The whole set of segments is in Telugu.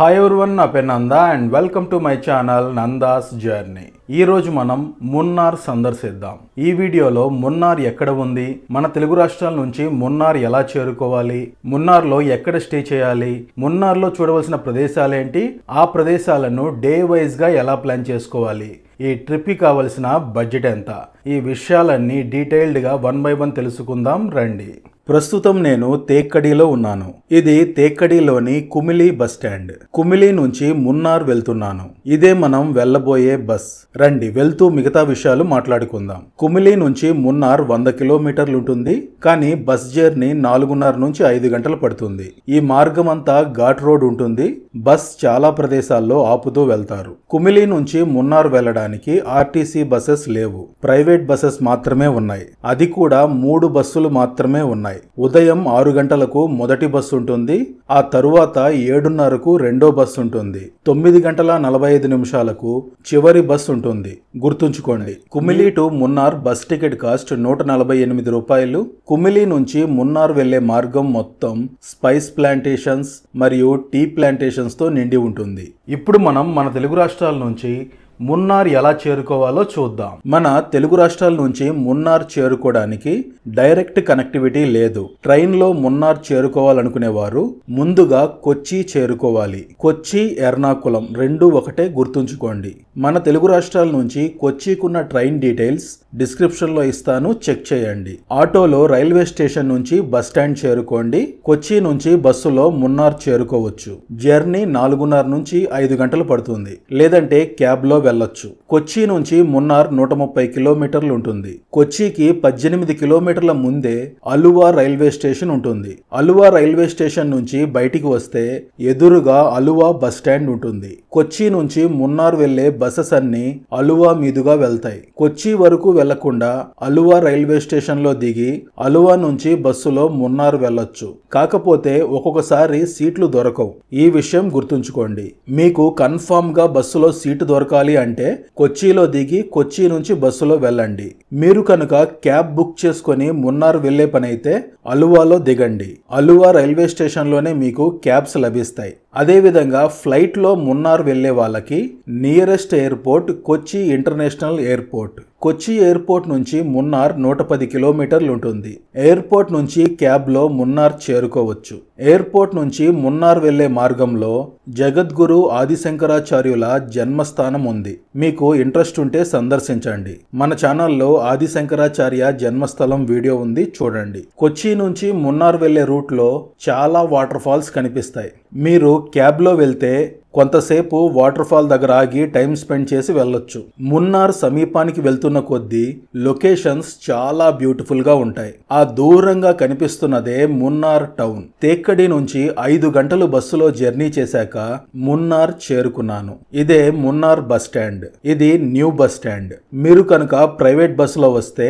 హాయ్ ఎవరివన్ నా పేరు Nanda and welcome to my channel Nanda's journey ఈరోజు మనం మున్నార్ సందర్శిద్దాం ఈ వీడియోలో మున్నార్ ఎక్కడ ఉంది మన తెలుగు రాష్ట్రాల నుంచి మున్నార్ ఎలా చేరుకోవాలి మున్నార్లో ఎక్కడ స్టే చేయాలి మున్నార్లో చూడవలసిన ప్రదేశాలేంటి ఆ ప్రదేశాలను డే వైజ్గా ఎలా ప్లాన్ చేసుకోవాలి ఈ ట్రిప్కి కావలసిన బడ్జెట్ ఎంత ఈ విషయాలన్నీ డీటెయిల్డ్గా వన్ బై వన్ తెలుసుకుందాం రండి ప్రస్తుతం నేను తేక్కడిలో ఉన్నాను ఇది తేక్కడిలోని కుమిలి బస్ స్టాండ్ కుమిలి నుంచి మున్నార్ వెళ్తున్నాను ఇదే మనం వెళ్ళబోయే బస్ రండి వెళ్తూ మిగతా విషయాలు మాట్లాడుకుందాం కుమిలి నుంచి మున్నార్ వంద కిలోమీటర్లు ఉంటుంది కానీ బస్ జర్నీ నాలుగున్నర నుంచి ఐదు గంటలు పడుతుంది ఈ మార్గం అంతా ఘాట్ రోడ్ ఉంటుంది బస్ చాలా ప్రదేశాల్లో ఆపుతూ వెళ్తారు కుమిలి నుంచి మున్నార్ వెళ్ళడానికి ఆర్టీసీ బస్సెస్ లేవు ప్రైవేట్ బస్సెస్ మాత్రమే ఉన్నాయి అది కూడా మూడు బస్సులు మాత్రమే ఉన్నాయి ఉంటాయి ఉదయం ఆరు గంటలకు మొదటి బస్సు ఉంటుంది ఆ తరువాత ఏడున్నరకు రెండో బస్సు ఉంటుంది తొమ్మిది గంటల నలభై ఐదు నిమిషాలకు చివరి బస్సు ఉంటుంది గుర్తుంచుకోండి Kumily to Munnar bus ticket cost నూట నలభై ఎనిమిది రూపాయలు కుమిలి నుంచి మున్నార్ వెళ్లే మార్గం మొత్తం స్పైస్ ప్లాంటేషన్స్ మరియు టీ ప్లాంటేషన్స్ తో నిండి ఉంటుంది ఇప్పుడు మనం మన తెలుగు రాష్ట్రాల నుంచి మున్నార్ ఎలా చేరుకోవాలో చూద్దాం మన తెలుగు రాష్ట్రాల నుంచి మున్నార్ చేరుకోవడానికి డైరెక్ట్ కనెక్టివిటీ లేదు ట్రైన్లో మున్నార్ చేరుకోవాలనుకునే వారు ముందుగా కొచ్చి చేరుకోవాలి కొచ్చి ఎర్నాకులం రెండు ఒకటే గుర్తుంచుకోండి మన తెలుగు రాష్ట్రాల నుంచి కొచ్చికున్న ట్రైన్ డీటెయిల్స్ డిస్క్రిప్షన్లో ఇస్తాను చెక్ చేయండి ఆటోలో రైల్వే స్టేషన్ నుంచి బస్ స్టాండ్ చేరుకోండి కొచ్చి నుంచి బస్సులో మున్నార్ చేరుకోవచ్చు జర్నీ నాలుగున్నర నుంచి ఐదు గంటలు పడుతుంది లేదంటే క్యాబ్లో వెళ్ళొచ్చు కొచ్చి నుంచి మున్నార్ నూట ముప్పై కిలోమీటర్లు ఉంటుంది కొచ్చికి పద్దెనిమిది కిలోమీటర్ల ముందే అలువా రైల్వే స్టేషన్ ఉంటుంది అలువా రైల్వే స్టేషన్ నుంచి బయటికి వస్తే ఎదురుగా అలువా స్టాండ్ ఉంటుంది కొచ్చి నుంచి మున్నార్ వెళ్లే బసెస్ అన్ని అలువా మీదుగా వెళ్తాయి కొచ్చి వరకు వెళ్లకుండా అలువా రైల్వే స్టేషన్లో దిగి అలువా నుంచి బస్సులో మున్నార్ వెళ్ళొచ్చు కాకపోతే ఒక్కొక్కసారి సీట్లు దొరకవు ఈ విషయం గుర్తుంచుకోండి మీకు కన్ఫామ్గా బస్సులో సీటు దొరకాలి అంటే కొచ్చిలో దిగి కొచ్చి నుంచి బస్సులో వెళ్ళండి మీరు కనుక క్యాబ్ బుక్ చేసుకుని మున్నార్ వెళ్లే పనైతే అలువాలో దిగండి అలువా రైల్వే స్టేషన్లోనే మీకు క్యాబ్స్ లభిస్తాయి అదేవిధంగా ఫ్లైట్లో మున్నార్ వెళ్లే వాళ్ళకి nearest airport Kochi international airport Kochi airport నుంచి మున్నార్ నూట పది కిలోమీటర్లు ఉంటుంది ఎయిర్పోర్ట్ నుంచి క్యాబ్లో మున్నార్ చేరుకోవచ్చు ఎయిర్పోర్ట్ నుంచి మున్నార్ వెళ్లే మార్గంలో జగద్గురు ఆదిశంకరాచార్యుల జన్మస్థానం ఉంది మీకు ఇంట్రెస్ట్ ఉంటే సందర్శించండి మన ఛానల్లో ఆదిశంకరాచార్య జన్మస్థలం వీడియో ఉంది చూడండి కొచ్చి నుంచి మున్నార్ వెళ్లే రూట్లో చాలా వాటర్ ఫాల్స్ కనిపిస్తాయి మీరు క్యాబ్లో వెళ్తే కొంతసేపు వాటర్ ఫాల్ దగ్గర ఆగి టైం స్పెండ్ చేసి వెళ్ళొచ్చు మున్నార్ సమీపానికి వెళ్తున్న కొద్దీ లొకేషన్స్ చాలా బ్యూటిఫుల్గా ఉంటాయి ఆ దూరంగా కనిపిస్తున్నదే మున్నార్ టౌన్ తేక్కడి నుంచి ఐదు గంటలు బస్సులో జర్నీ చేశాక మున్నార్ చేరుకున్నాను ఇదే మున్నార్ బస్ స్టాండ్ ఇది న్యూ బస్ స్టాండ్ మీరు కనుక ప్రైవేట్ బస్సులో వస్తే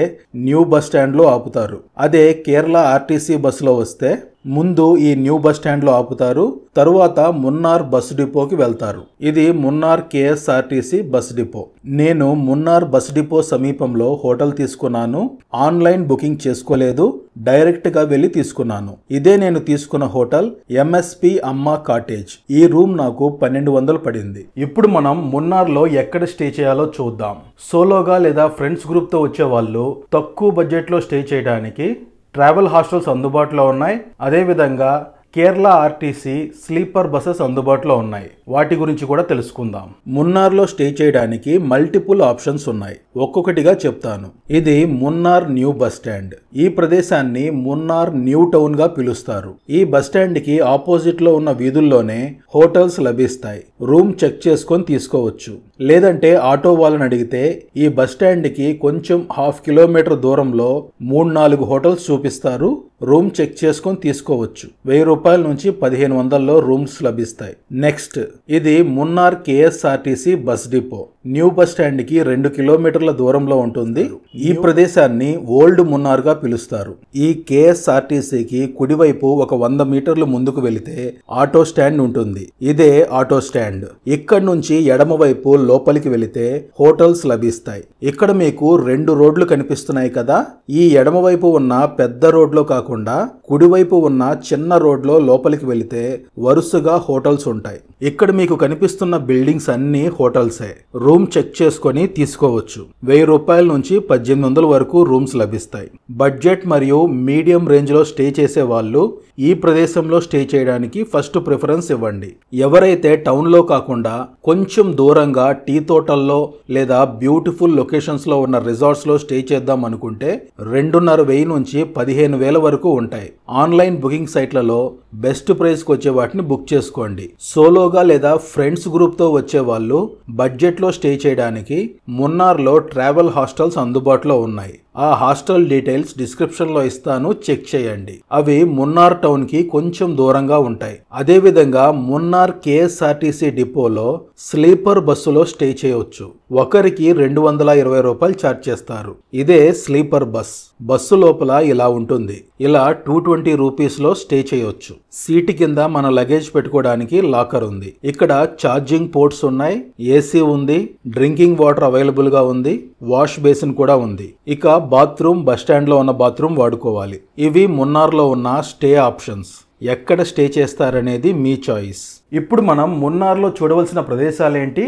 న్యూ బస్ స్టాండ్లో ఆపుతారు అదే కేరళ ఆర్టీసీ బస్సులో వస్తే ముందు ఈ న్యూ బస్ స్టాండ్ లో ఆపుతారు తరువాత మున్నార్ బస్ డిపోకి వెళ్తారు ఇది మున్నార్ కేఎస్ఆర్టీసీ బస్ డిపో నేను మున్నార్ బస్ డిపో సమీపంలో హోటల్ తీసుకున్నాను ఆన్లైన్ బుకింగ్ చేసుకోలేదు డైరెక్ట్ గా వెళ్ళి తీసుకున్నాను ఇదే నేను తీసుకున్న హోటల్ ఎంఎస్పి అమ్మ కాటేజ్ ఈ రూమ్ నాకు పన్నెండు వందలు పడింది ఇప్పుడు మనం మున్నార్లో ఎక్కడ స్టే చేయాలో చూద్దాం సోలోగా లేదా ఫ్రెండ్స్ గ్రూప్తో వచ్చే వాళ్ళు తక్కువ బడ్జెట్లో స్టే చేయడానికి ట్రావెల్ హాస్టల్స్ అందుబాటులో ఉన్నాయి అదేవిధంగా కేరళ ఆర్టీసీ స్లీపర్ బస్సెస్ అందుబాటులో ఉన్నాయి వాటి గురించి కూడా తెలుసుకుందాం మున్నార్లో స్టే చేయడానికి మల్టిపుల్ ఆప్షన్స్ ఉన్నాయి ఒక్కొక్కటిగా చెప్తాను ఇది మున్నార్ న్యూ బస్ స్టాండ్ ఈ ప్రదేశాన్ని మున్నార్ న్యూ టౌన్ గా పిలుస్తారు ఈ బస్ స్టాండ్ కి ఆపోజిట్ లో ఉన్న వీధుల్లోనే హోటల్స్ లభిస్తాయి రూమ్ చెక్ చేసుకొని తీసుకోవచ్చు లేదంటే ఆటో వాళ్ళని అడిగితే ఈ బస్టాండ్కి కొంచెం హాఫ్ కిలోమీటర్ దూరంలో మూడు నాలుగు హోటల్స్ చూపిస్తారు రూమ్ చెక్ చేసుకొని తీసుకోవచ్చు వెయ్యి రూపాయల నుంచి పదిహేను వందల్లో రూమ్స్ లభిస్తాయి నెక్స్ట్ ఇది Munnar KSRTC bus depot new bus stand కి రెండు కిలోమీటర్ల దూరంలో ఉంటుంది ఈ ప్రదేశాన్ని ఓల్డ్ మున్నార్ గా పిలుస్తారు ఈ కేఎస్ఆర్టీసీకి కుడివైపు ఒక వంద మీటర్లు ముందుకు వెళితే ఆటో స్టాండ్ ఉంటుంది ఇదే ఆటో స్టాండ్ ఇక్కడ నుంచి ఎడమవైపు లోపలికి వెళితే హోటల్స్ లభిస్తాయి ఇక్కడ మీకు రెండు రోడ్లు కనిపిస్తున్నాయి కదా ఈ ఎడమవైపు ఉన్న పెద్ద రోడ్లో కాకుండా కుడివైపు ఉన్న చిన్న రోడ్లో లోపలికి వెళితే వరుసగా హోటల్స్ ఉంటాయి ఇక్కడ మీకు కనిపిస్తున్న బిల్డింగ్స్ అన్ని హోటల్సే రూమ్ చెక్ చేసుకొని తీసుకోవచ్చు వెయ్యి రూపాయల నుంచి పద్దెనిమిది వందల వరకు రూమ్స్ లభిస్తాయి బడ్జెట్ మరియు మీడియం రేంజ్లో స్టే చేసే వాళ్ళు ఈ ప్రదేశంలో స్టే చేయడానికి ఫస్ట్ ప్రిఫరెన్స్ ఇవ్వండి ఎవరైతే టౌన్లో కాకుండా కొంచెం దూరంగా టీ తోటల్లో లేదా బ్యూటిఫుల్ లొకేషన్స్లో ఉన్న రిసార్ట్స్లో స్టే చేద్దాం అనుకుంటే రెండున్నర వెయ్యి నుంచి పదిహేను వేల వరకు ఉంటాయి ఆన్లైన్ బుకింగ్ సైట్లలో బెస్ట్ ప్రైస్కి వచ్చే వాటిని బుక్ చేసుకోండి సోలోగా లేదా ఫ్రెండ్స్ గ్రూప్తో వచ్చే వాళ్ళు బడ్జెట్లో స్టే చేయడానికి మున్నార్లో ట్రావెల్ హాస్టల్స్ అందుబాటులో ఉన్నాయి ఆ హాస్టల్ డీటెయిల్స్ డిస్క్రిప్షన్లో ఇస్తాను చెక్ చేయండి అవి మున్నార్ టౌన్కి కొంచెం దూరంగా ఉంటాయి అదేవిధంగా మున్నార్ కేఎస్ఆర్టీసీ డిపోలో స్లీపర్ బస్సులో స్టే చేయవచ్చు ఒకరికి రెండు వందల ఇరవై రూపాయలు ఛార్జ్ చేస్తారు ఇదే స్లీపర్ బస్ బస్సు లోపల ఇలా ఉంటుంది ఇలా టూ ట్వంటీ రూపీస్లో స్టే చేయొచ్చు సీటు కింద మన లగేజ్ పెట్టుకోవడానికి లాకర్ ఉంది ఇక్కడ ఛార్జింగ్ పోర్ట్స్ ఉన్నాయి ఏసీ ఉంది డ్రింకింగ్ వాటర్ అవైలబుల్గా ఉంది వాష్ బేసిన్ కూడా ఉంది ఇక బాత్రూమ్ స్టాండ్లో ఉన్న బాత్రూమ్ వాడుకోవాలి ఇవి మున్నార్లో ఉన్న స్టే ఆప్షన్స్ ఎక్కడ స్టే చేస్తారనేది మీ చాయిస్ ఇప్పుడు మనం మున్నార్లో చూడవలసిన ప్రదేశాలేంటి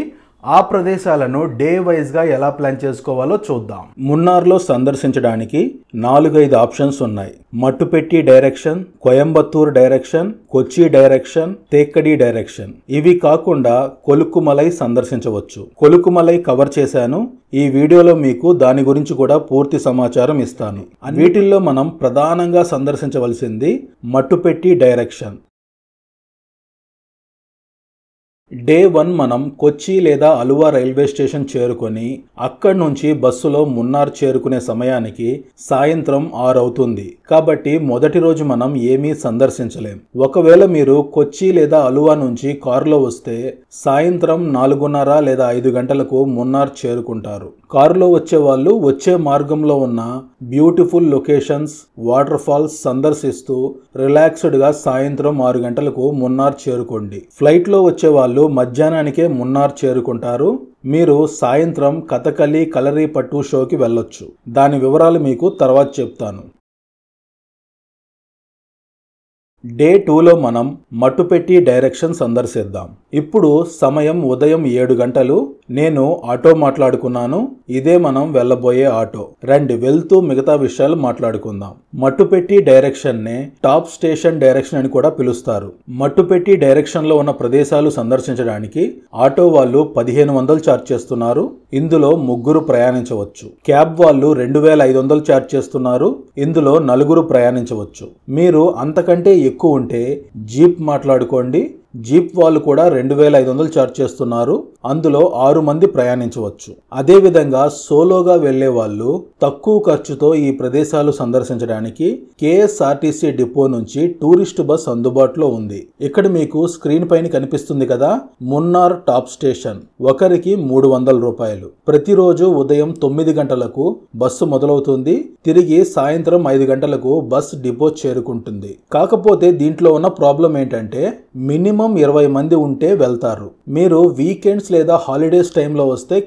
ఆ ప్రదేశాలను డే వైజ్గా ఎలా ప్లాన్ చేసుకోవాలో చూద్దాం మున్నార్లో సందర్శించడానికి నాలుగైదు ఆప్షన్స్ ఉన్నాయి Mattupetty direction Coimbatore direction Kochi direction Thekkady direction ఇవి కాకుండా కొలుకుమలై సందర్శించవచ్చు కొలుకుమలై కవర్ చేశాను ఈ వీడియోలో మీకు దాని గురించి కూడా పూర్తి సమాచారం ఇస్తాను వీటిల్లో మనం ప్రధానంగా సందర్శించవలసింది మట్టుపెట్టి డైరెక్షన్ డే వన్ మనం కొచ్చి లేదా అలువా రైల్వే స్టేషన్ చేరుకొని అక్కడి నుంచి బస్సులో మున్నార్ చేరుకునే సమయానికి సాయంత్రం ఆరు అవుతుంది కాబట్టి మొదటి రోజు మనం ఏమీ సందర్శించలేం ఒకవేళ మీరు కొచ్చి లేదా అలువా నుంచి కారులో వస్తే సాయంత్రం నాలుగున్నర లేదా ఐదు గంటలకు మున్నార్ చేరుకుంటారు కారులో వచ్చే వాళ్ళు వచ్చే మార్గంలో ఉన్న బ్యూటిఫుల్ లొకేషన్స్ వాటర్ ఫాల్స్ సందర్శిస్తూ రిలాక్స్డ్గా సాయంత్రం ఆరు గంటలకు మున్నార్ చేరుకోండి ఫ్లైట్లో వచ్చే వాళ్ళు వాళ్ళు మధ్యాహ్నానికే మున్నార్ చేరుకుంటారు మీరు సాయంత్రం కథకలి కలరీ పట్టు షోకి వెళ్ళొచ్చు దాని వివరాలు మీకు తర్వాత చెప్తాను డే టూలో మనం మట్టుపెట్టి డైరెక్షన్ సందర్శిద్దాం ఇప్పుడు సమయం ఉదయం ఏడు గంటలు నేను ఆటో మాట్లాడుకున్నాను ఇదే మనం వెళ్ళబోయే ఆటో రండి వెళ్తూ మిగతా విషయాలు మాట్లాడుకుందాం మట్టుపెట్టి డైరెక్షన్ నే టాప్ స్టేషన్ డైరెక్షన్ అని కూడా పిలుస్తారు మట్టుపెట్టి డైరెక్షన్ లో ఉన్న ప్రదేశాలు సందర్శించడానికి ఆటో వాళ్ళు పదిహేను వందలు ఛార్జ్ చేస్తున్నారు ఇందులో ముగ్గురు ప్రయాణించవచ్చు క్యాబ్ వాళ్ళు రెండు వేల ఐదు వందలు ఛార్జ్ చేస్తున్నారు ఇందులో నలుగురు ప్రయాణించవచ్చు మీరు అంతకంటే ఎక్కువ ఉంటే జీప్ మాట్లాడుకోండి జీప్ వాళ్ళు కూడా రెండు వేల ఐదు వందలు ఛార్జ్ చేస్తున్నారు అందులో ఆరు మంది ప్రయాణించవచ్చు అదేవిధంగా సోలోగా వెళ్లే వాళ్ళు తక్కువ ఖర్చుతో ఈ ప్రదేశాలు సందర్శించడానికి కేఎస్ఆర్టీసీ డిపో నుంచి టూరిస్ట్ బస్ అందుబాటులో ఉంది ఇక్కడ మీకు స్క్రీన్ పైన కనిపిస్తుంది కదా మున్నార్ టాప్ స్టేషన్ ఒకరికి మూడు వందల రూపాయలు ప్రతిరోజు ఉదయం తొమ్మిది గంటలకు బస్సు మొదలవుతుంది తిరిగి సాయంత్రం ఐదు గంటలకు బస్ డిపో చేరుకుంటుంది కాకపోతే దీంట్లో ఉన్న ప్రాబ్లం ఏంటంటే మినిమం మినిమం ఇరవై మంది ఉంటే వెళ్తారు మీరు వీకెండ్స్ లేదా హాలిడేస్ టైంలో వస్తే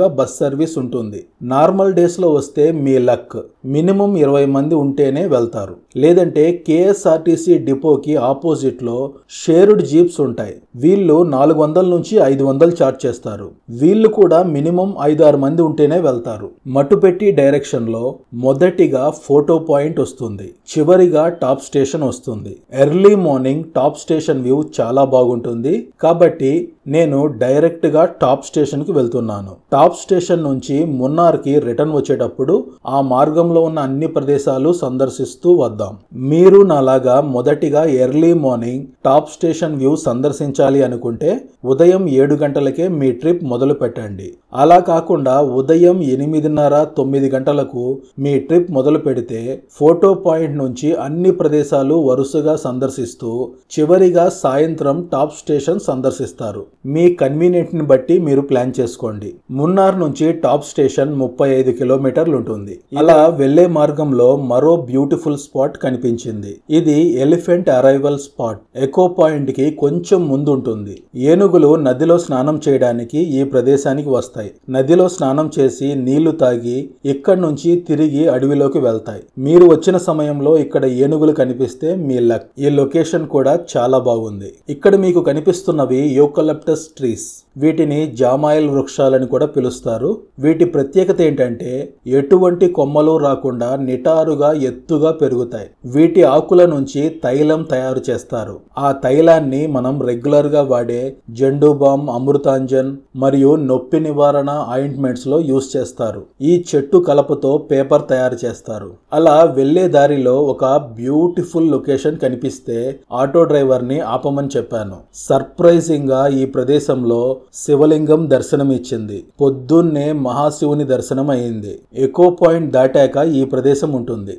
గా బస్ సర్వీస్ ఉంటుంది నార్మల్ డేస్లో వస్తే మీ లక్ మినిమం ఇరవై మంది ఉంటేనే వెళ్తారు లేదంటే కేఎస్ఆర్టీసీ డిపోకి ఆపోజిట్లో షేర్డ్ జీప్స్ ఉంటాయి వీళ్ళు నాలుగు వందల నుంచి ఐదు వందలు చార్జ్ చేస్తారు వీళ్ళు కూడా మినిమం ఐదు ఆరు మంది ఉంటేనే వెళ్తారు మట్టుపెట్టి డైరెక్షన్లో మొదటిగా ఫోటో పాయింట్ వస్తుంది చివరిగా టాప్ స్టేషన్ వస్తుంది early morning top station view చాలా బాగుంటుంది కాబట్టి నేను డైరెక్ట్గా టాప్ స్టేషన్కి వెళ్తున్నాను టాప్ స్టేషన్ నుంచి మున్నార్కి రిటర్న్ వచ్చేటప్పుడు ఆ మార్గంలో ఉన్న అన్ని ప్రదేశాలు సందర్శిస్తూ వద్దాం మీరు నాలాగా మొదటిగా early morning top station view సందర్శించాలి అనుకుంటే ఉదయం ఏడు గంటలకే మీ ట్రిప్ మొదలు పెట్టండి అలా కాకుండా ఉదయం ఎనిమిదిన్నర తొమ్మిది గంటలకు మీ ట్రిప్ మొదలు పెడితే ఫోటో పాయింట్ నుంచి అన్ని ప్రదేశాలు వరుసగా సందర్శిస్తూ చివరిగా సాయంత్రం టాప్ స్టేషన్ సందర్శిస్తారు మీ కన్వీనియంట్ని బట్టి మీరు ప్లాన్ చేసుకోండి మున్నార్ నుంచి టాప్ స్టేషన్ ముప్పై ఐదు కిలోమీటర్లు ఉంటుంది అలా వెళ్లే మార్గంలో మరో బ్యూటిఫుల్ స్పాట్ కనిపించింది ఇది elephant arrival spot echo point కి కొంచెం ముందు ఉంటుంది ఏనుగులు నదిలో స్నానం చేయడానికి ఈ ప్రదేశానికి వస్తాయి నదిలో స్నానం చేసి నీళ్లు తాగి ఇక్కడ నుంచి తిరిగి అడవిలోకి వెళ్తాయి మీరు వచ్చిన సమయంలో ఇక్కడ ఏనుగులు కనిపిస్తే మీ లక్ ఈ లొకేషన్ కూడా చాలా బాగుంది ఇక్కడ మీకు కనిపిస్తున్నవి యోకలప్ lotus trees. వీటిని జామాయిల్ వృక్షాలని కూడా పిలుస్తారు వీటి ప్రత్యేకత ఏంటంటే ఎటువంటి కొమ్మలు రాకుండా నిటారుగా ఎత్తుగా పెరుగుతాయి వీటి ఆకుల నుంచి తైలం తయారు చేస్తారు ఆ తైలాన్ని మనం రెగ్యులర్ గా వాడే జెండు బామ్ అమృతాంజన్ మరియు నొప్పి నివారణ ఆయింట్మెంట్స్ లో యూస్ చేస్తారు ఈ చెట్టు కలపతో పేపర్ తయారు చేస్తారు అలా వెళ్లే దారిలో ఒక బ్యూటిఫుల్ లొకేషన్ కనిపిస్తే ఆటో డ్రైవర్ ని ఆపమని చెప్పాను సర్ప్రైజింగ్ గా ఈ ప్రదేశంలో శివలింగం దర్శనమిచ్చింది పొద్దున్నే మహాశివుని దర్శనం అయింది ఎకో పాయింట్ దాటాక ఈ ప్రదేశం ఉంటుంది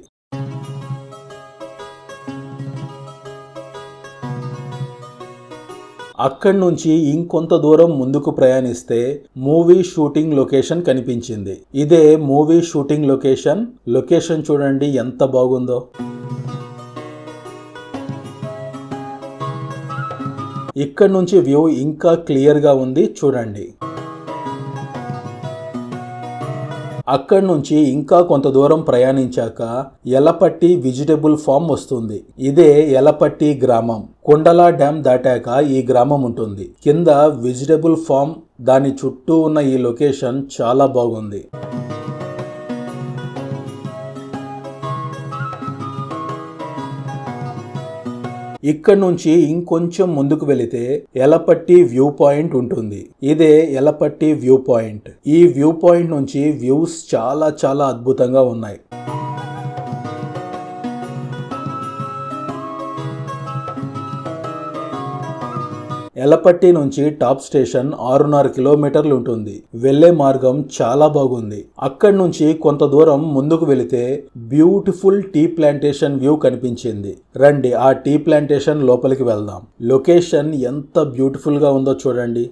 అక్కడి నుంచి ఇంకొంత దూరం ముందుకు ప్రయాణిస్తే మూవీ షూటింగ్ లొకేషన్ కనిపించింది ఇదే మూవీ షూటింగ్ లొకేషన్ లొకేషన్ చూడండి ఎంత బాగుందో ఇక్కడ నుంచి వ్యూ ఇంకా క్లియర్గా ఉంది చూడండి అక్కడి నుంచి ఇంకా కొంత దూరం ప్రయాణించాక ఎలపట్టి వెజిటబుల్ ఫామ్ వస్తుంది ఇదే ఎలపట్టి గ్రామం కొండలా డ్యామ్ దాటాక ఈ గ్రామం ఉంటుంది కింద వెజిటబుల్ ఫామ్ దాని చుట్టూ ఉన్న ఈ లొకేషన్ చాలా బాగుంది ఇక్కడ నుంచి ఇంకొంచెం ముందుకు వెళితే ఎలపట్టి వ్యూ పాయింట్ ఉంటుంది ఇదే ఎలపట్టి వ్యూ పాయింట్ ఈ వ్యూ పాయింట్ నుంచి వ్యూస్ చాలా చాలా అద్భుతంగా ఉన్నాయి ఎలపట్టి నుంచి టాప్ స్టేషన్ ఆరున్నర కిలోమీటర్లు ఉంటుంది వెళ్లే మార్గం చాలా బాగుంది అక్కడి నుంచి కొంత దూరం ముందుకు వెళితే బ్యూటిఫుల్ టీ ప్లాంటేషన్ వ్యూ కనిపించింది రండి ఆ టీ ప్లాంటేషన్ లోపలికి వెళ్దాం లొకేషన్ ఎంత బ్యూటిఫుల్గా ఉందో చూడండి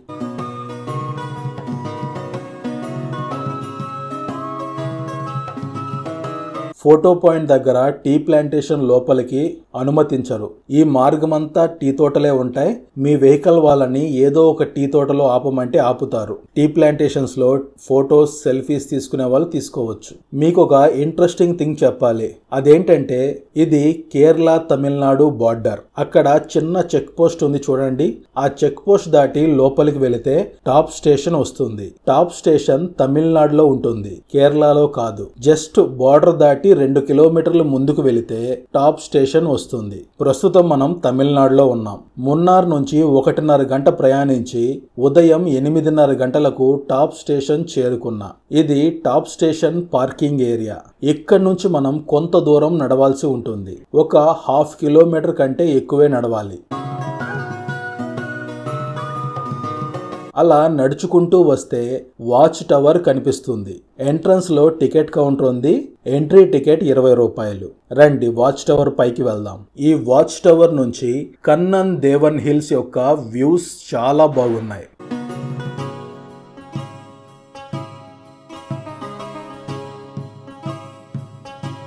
ఫోటో పాయింట్ దగ్గర టీ ప్లాంటేషన్ లోపలికి అనుమతించరు ఈ మార్గమంతా టీ తోటలే ఉంటాయి మీ వెహికల్ వాళ్ళని ఏదో ఒక టీ తోటలో ఆపమంటే ఆపుతారు టీ ప్లాంటేషన్స్ లో ఫోటోస్ సెల్ఫీస్ తీసుకునే వాళ్ళు తీసుకోవచ్చు మీకు ఒక ఇంట్రెస్టింగ్ థింగ్ చెప్పాలి అదేంటంటే ఇది కేరళ తమిళనాడు బార్డర్ అక్కడ చిన్న చెక్ పోస్ట్ ఉంది చూడండి ఆ చెక్ పోస్ట్ దాటి లోపలికి వెళితే టాప్ స్టేషన్ వస్తుంది టాప్ స్టేషన్ తమిళనాడులో ఉంటుంది కేరళలో కాదు జస్ట్ బార్డర్ దాటి రెండు కిలోమీటర్లు ముందుకు వెళితే టాప్ స్టేషన్ వస్తుంది ప్రస్తుతం మనం తమిళనాడులో ఉన్నాం మున్నార్ నుంచి ఒకటిన్నర గంట ప్రయాణించి ఉదయం ఎనిమిదిన్నర గంటలకు టాప్ స్టేషన్ చేరుకున్నా ఇది టాప్ స్టేషన్ పార్కింగ్ ఏరియా ఇక్కడ నుంచి మనం కొంత దూరం నడవాల్సి ఉంటుంది ఒక హాఫ్ కిలోమీటర్ కంటే ఎక్కువే నడవాలి అలా నడుచుకుంటూ వస్తే వాచ్ టవర్ కనిపిస్తుంది ఎంట్రన్స్ లో టికెట్ కౌంటర్ ఉంది ఎంట్రీ టికెట్ ఇరవై రూపాయలు రండి వాచ్ టవర్ పైకి వెళ్దాం ఈ వాచ్ టవర్ నుంచి కన్నన్ దేవన్ హిల్స్ యొక్క వ్యూస్ చాలా బాగున్నాయి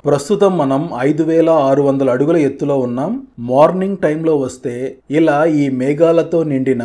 ప్రస్తుతం మనం ఐదు వేల ఆరు వందల అడుగుల ఎత్తులో ఉన్నాం మార్నింగ్ టైంలో వస్తే ఇలా ఈ మేఘాలతో నిండిన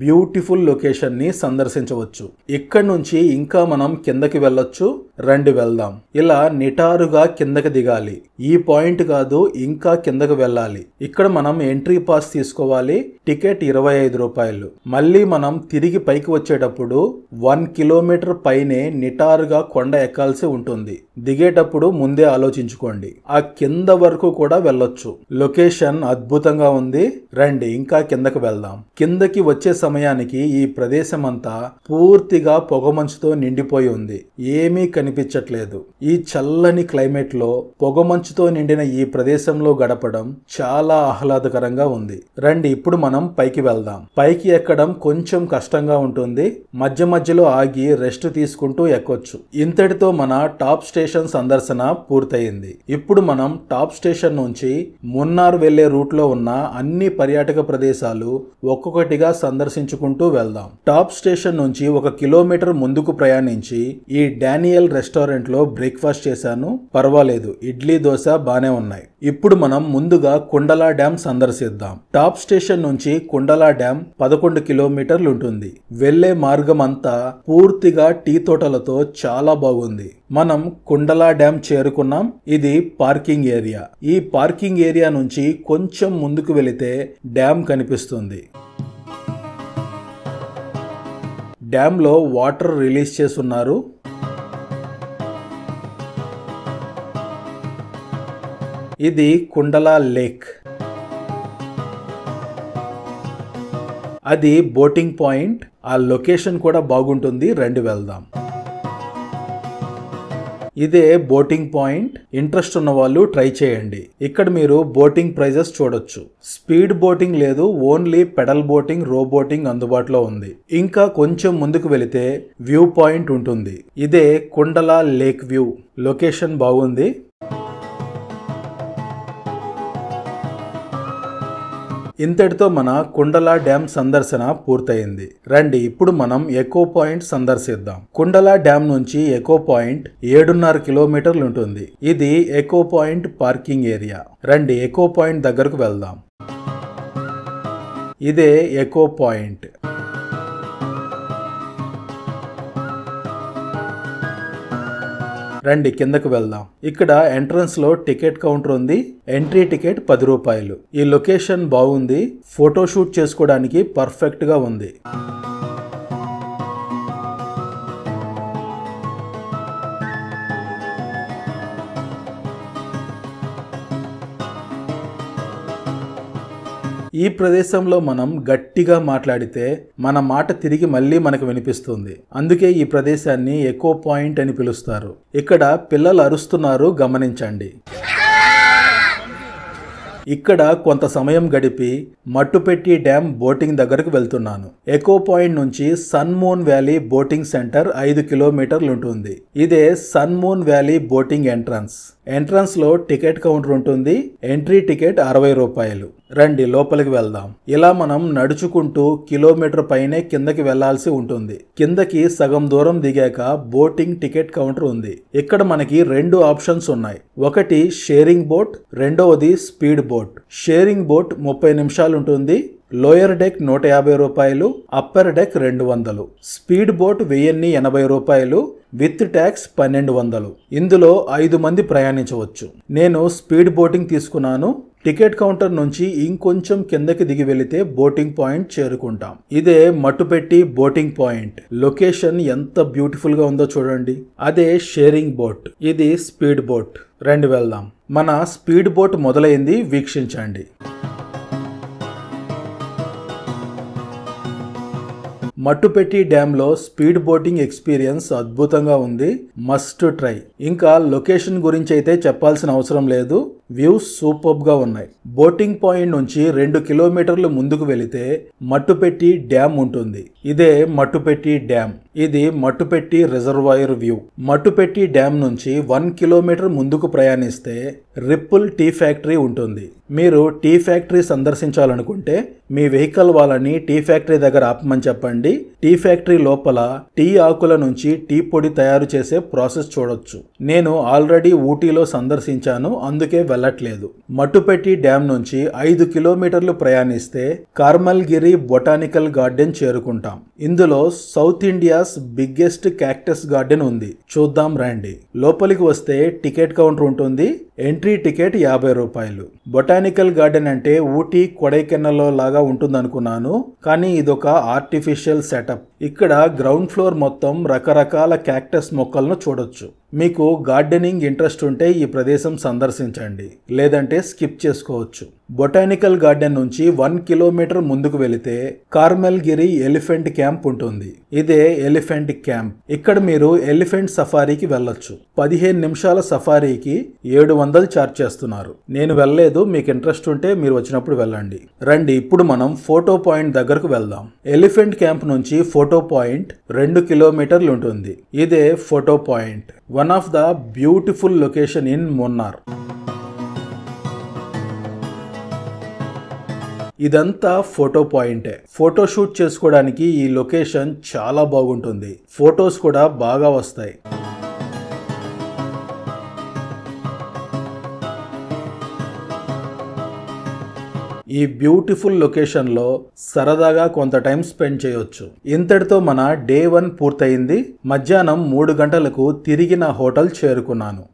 బ్యూటిఫుల్ లొకేషన్ని సందర్శించవచ్చు ఇక్కడ నుంచి ఇంకా మనం కిందకి వెళ్ళొచ్చు రండి వెళ్దాం ఇలా నిటారుగా కిందకి దిగాలి ఈ పాయింట్ కాదు ఇంకా కిందకి వెళ్ళాలి ఇక్కడ మనం ఎంట్రీ పాస్ తీసుకోవాలి టికెట్ ఇరవై ఐదు రూపాయలు మళ్ళీ మనం తిరిగి పైకి వచ్చేటప్పుడు వన్ కిలోమీటర్ పైనే నిటారుగా కొండ ఎక్కాల్సి ఉంటుంది దిగేటప్పుడు ముందే ఆలోచించుకోండి ఆ కింద వరకు కూడా వెళ్ళొచ్చు లొకేషన్ అద్భుతంగా ఉంది రండి ఇంకా కిందకు వెళ్దాం కిందకి వచ్చే సమయానికి ఈ ప్రదేశం అంతా పూర్తిగా పొగమంచుతో నిండిపోయి ఉంది ఏమీ కనిపించట్లేదు ఈ చల్లని క్లైమేట్ లో పొగమంచుతో నిండిన ఈ ప్రదేశంలో గడపడం చాలా ఆహ్లాదకరంగా ఉంది రండి ఇప్పుడు మనం పైకి వెళ్దాం పైకి ఎక్కడం కొంచెం కష్టంగా ఉంటుంది మధ్య మధ్యలో ఆగి రెస్ట్ తీసుకుంటూ ఎక్కొచ్చు ఇంతటితో మన టాప్ స్టేషన్ స్టేషన్ సందర్శన పూర్తయింది ఇప్పుడు మనం టాప్ స్టేషన్ నుంచి మున్నార్ వెళ్లే రూట్లో ఉన్న అన్ని పర్యాటక ప్రదేశాలు ఒక్కొక్కటిగా సందర్శించుకుంటూ వెళ్దాం టాప్ స్టేషన్ నుంచి ఒక కిలోమీటర్ ముందుకు ప్రయాణించి ఈ డానియల్ రెస్టారెంట్లో బ్రేక్ఫాస్ట్ చేశాను పర్వాలేదు ఇడ్లీ దోశ బాగానే ఉన్నాయి ఇప్పుడు మనం ముందుగా కుండలా డ్యామ్ సందర్శిద్దాం టాప్ స్టేషన్ నుంచి కుండలా డ్యామ్ పదకొండు కిలోమీటర్లు ఉంటుంది వెళ్లే మార్గం అంతా పూర్తిగా టీ తోటలతో చాలా బాగుంది మనం కుండలా డ్యామ్ చేరుకున్నాం ఇది పార్కింగ్ ఏరియా ఈ పార్కింగ్ ఏరియా నుంచి కొంచెం ముందుకు వెళితే డ్యామ్ కనిపిస్తుంది డ్యాంలో వాటర్ రిలీజ్ చేస్తున్నారు ఇది కుండలా లేక్ అది బోటింగ్ పాయింట్ ఆ లొకేషన్ కూడా బాగుంటుంది రండి వెళ్దాం ఇదే బోటింగ్ పాయింట్ ఇంట్రెస్ట్ ఉన్న వాళ్ళు ట్రై చేయండి ఇక్కడ మీరు బోటింగ్ ప్రైజెస్ చూడొచ్చు స్పీడ్ బోటింగ్ లేదు only pedal boating row boating అందుబాటులో ఉంది ఇంకా కొంచెం ముందుకు వెళితే వ్యూ పాయింట్ ఉంటుంది ఇదే కుండలా లేక్ వ్యూ లొకేషన్ బాగుంది ఇంతటితో మన కుండలా డ్యామ్ సందర్శన పూర్తయింది రండి ఇప్పుడు మనం ఎకో పాయింట్ సందర్శిద్దాం కుండలా డ్యామ్ నుంచి ఎకో పాయింట్ ఏడున్నర కిలోమీటర్లు ఉంటుంది ఇది ఎకో పాయింట్ పార్కింగ్ ఏరియా రండి ఎకో పాయింట్ దగ్గరకు వెళ్దాం ఇదే ఎకో పాయింట్ రండి కిందకు వెళ్దాం ఇక్కడ ఎంట్రన్స్ లో టికెట్ కౌంటర్ ఉంది ఎంట్రీ టికెట్ పది రూపాయలు ఈ లొకేషన్ బాగుంది ఫోటోషూట్ చేసుకోవడానికి పర్ఫెక్ట్ గా ఉంది ఈ ప్రదేశంలో మనం గట్టిగా మాట్లాడితే మన మాట తిరిగి మళ్ళీ మనకు వినిపిస్తుంది అందుకే ఈ ప్రదేశాన్ని ఎకో పాయింట్ అని పిలుస్తారు ఇక్కడ పిల్లలు అరుస్తున్నారు గమనించండి ఇక్కడ కొంత సమయం గడిపి మట్టుపెట్టి డ్యామ్ బోటింగ్ దగ్గరకు వెళ్తున్నాను ఎకో పాయింట్ నుంచి సన్మూన్ వ్యాలీ బోటింగ్ సెంటర్ ఐదు కిలోమీటర్లు ఉంటుంది ఇదే మూన్ వ్యాలీ బోటింగ్ ఎంట్రన్స్ ఎంట్రన్స్లో టికెట్ కౌంటర్ ఉంటుంది ఎంట్రీ టికెట్ అరవై రూపాయలు రండి లోపలికి వెళ్దాం ఇలా మనం నడుచుకుంటూ కిలోమీటర్ పైనే కిందకి వెళ్లాల్సి ఉంటుంది కిందకి సగం దూరం దిగాక బోటింగ్ టికెట్ కౌంటర్ ఉంది ఇక్కడ మనకి రెండు ఆప్షన్స్ ఉన్నాయి ఒకటి షేరింగ్ బోట్ రెండవది స్పీడ్ బోట్ షేరింగ్ బోట్ ముప్పై నిమిషాలు ఉంటుంది లోయర్ డెక్ నూట యాభై రూపాయలు అప్పర్ డెక్ రెండు వందలు స్పీడ్ బోట్ వెయ్యిన్ని ఎనభై రూపాయలు విత్ ట్యాక్స్ పన్నెండు వందలు ఇందులో ఐదు మంది ప్రయాణించవచ్చు నేను స్పీడ్ బోటింగ్ తీసుకున్నాను టికెట్ కౌంటర్ నుంచి ఇంకొంచెం కిందకి దిగి వెళితే బోటింగ్ పాయింట్ చేరుకుంటాం ఇదే మట్టుపెట్టి బోటింగ్ పాయింట్ లొకేషన్ ఎంత బ్యూటిఫుల్ గా ఉందో చూడండి అదే షేరింగ్ బోట్ ఇది స్పీడ్ బోట్ రెండు వెళ్దాం మన స్పీడ్ బోట్ మొదలైంది వీక్షించండి మట్టుపెట్టి డ్యాంలో స్పీడ్ బోటింగ్ ఎక్స్పీరియన్స్ అద్భుతంగా ఉంది మస్ట్ ట్రై ఇంకా లొకేషన్ గురించి అయితే చెప్పాల్సిన అవసరం లేదు వ్యూస్ సూపర్బ్గా ఉన్నాయి బోటింగ్ పాయింట్ నుంచి రెండు కిలోమీటర్లు ముందుకు వెళితే మట్టుపెట్టి డ్యామ్ ఉంటుంది ఇదే మట్టుపెట్టి డ్యామ్ ఇది Mattupetty reservoir view Mattupetty dam నుంచి వన్ కిలోమీటర్ ముందుకు ప్రయాణిస్తే రిప్పుల్ టీ ఫ్యాక్టరీ ఉంటుంది మీరు టీ ఫ్యాక్టరీ సందర్శించాలనుకుంటే మీ వెహికల్ వాళ్ళని టీ ఫ్యాక్టరీ దగ్గర ఆపమని చెప్పండి టీ ఫ్యాక్టరీ లోపల టీ ఆకుల నుంచి టీ పొడి తయారు చేసే ప్రాసెస్ చూడొచ్చు నేను ఆల్రెడీ ఊటీలో సందర్శించాను అందుకే వెళ్ళట్లేదు మట్టుపెట్టి డ్యామ్ నుంచి ఐదు కిలోమీటర్లు ప్రయాణిస్తే కార్మల్గిరి బొటానికల్ గార్డెన్ చేరుకుంటాం ఇందులో south India India's biggest cactus garden ఉంది చూద్దాం రండి లోపలికి వస్తే టికెట్ కౌంటర్ ఉంటుంది ఎంట్రీ టికెట్ యాభై రూపాయలు బొటానికల్ గార్డెన్ అంటే ఊటీ కొడైకెన్నలో లాగా ఉంటుంది అనుకున్నాను కానీ ఇదొక ఆర్టిఫిషియల్ సెటప్ ఇక్కడ గ్రౌండ్ ఫ్లోర్ మొత్తం రకరకాల క్యాక్టస్ మొక్కలను చూడొచ్చు మీకు గార్డెనింగ్ ఇంట్రెస్ట్ ఉంటే ఈ ప్రదేశం సందర్శించండి లేదంటే స్కిప్ చేసుకోవచ్చు బొటానికల్ గార్డెన్ నుంచి వన్ కిలోమీటర్ ముందుకు వెళితే కార్మెల్ గిరి ఎలిఫెంట్ క్యాంప్ ఉంటుంది ఇదే ఎలిఫెంట్ క్యాంప్ ఇక్కడ మీరు ఎలిఫెంట్ సఫారీకి వెళ్ళొచ్చు పదిహేను నిమిషాల సఫారీకి ఏడు వందలు చార్జ్ చేస్తున్నారు నేను వెళ్ళలేదు మీకు ఇంట్రెస్ట్ ఉంటే మీరు వచ్చినప్పుడు వెళ్ళండి రండి ఇప్పుడు మనం ఫోటో పాయింట్ దగ్గరకు వెళ్దాం ఎలిఫెంట్ క్యాంప్ నుంచి ఫోటో పాయింట్ రెండు కిలోమీటర్లు ఉంటుంది ఇదే photo point one of the beautiful location in Munnar ఇదంతా ఫోటో పాయింటే ఫోటో షూట్ చేసుకోవడానికి ఈ లొకేషన్ చాలా బాగుంటుంది ఫొటోస్ కూడా బాగా వస్తాయి ఈ బ్యూటిఫుల్ లొకేషన్లో సరదాగా కొంత టైం స్పెండ్ చేయొచ్చు ఇంతటితో మన డే వన్ పూర్తయింది మధ్యాహ్నం మూడు గంటలకు తిరిగి నా హోటల్ చేరుకున్నాను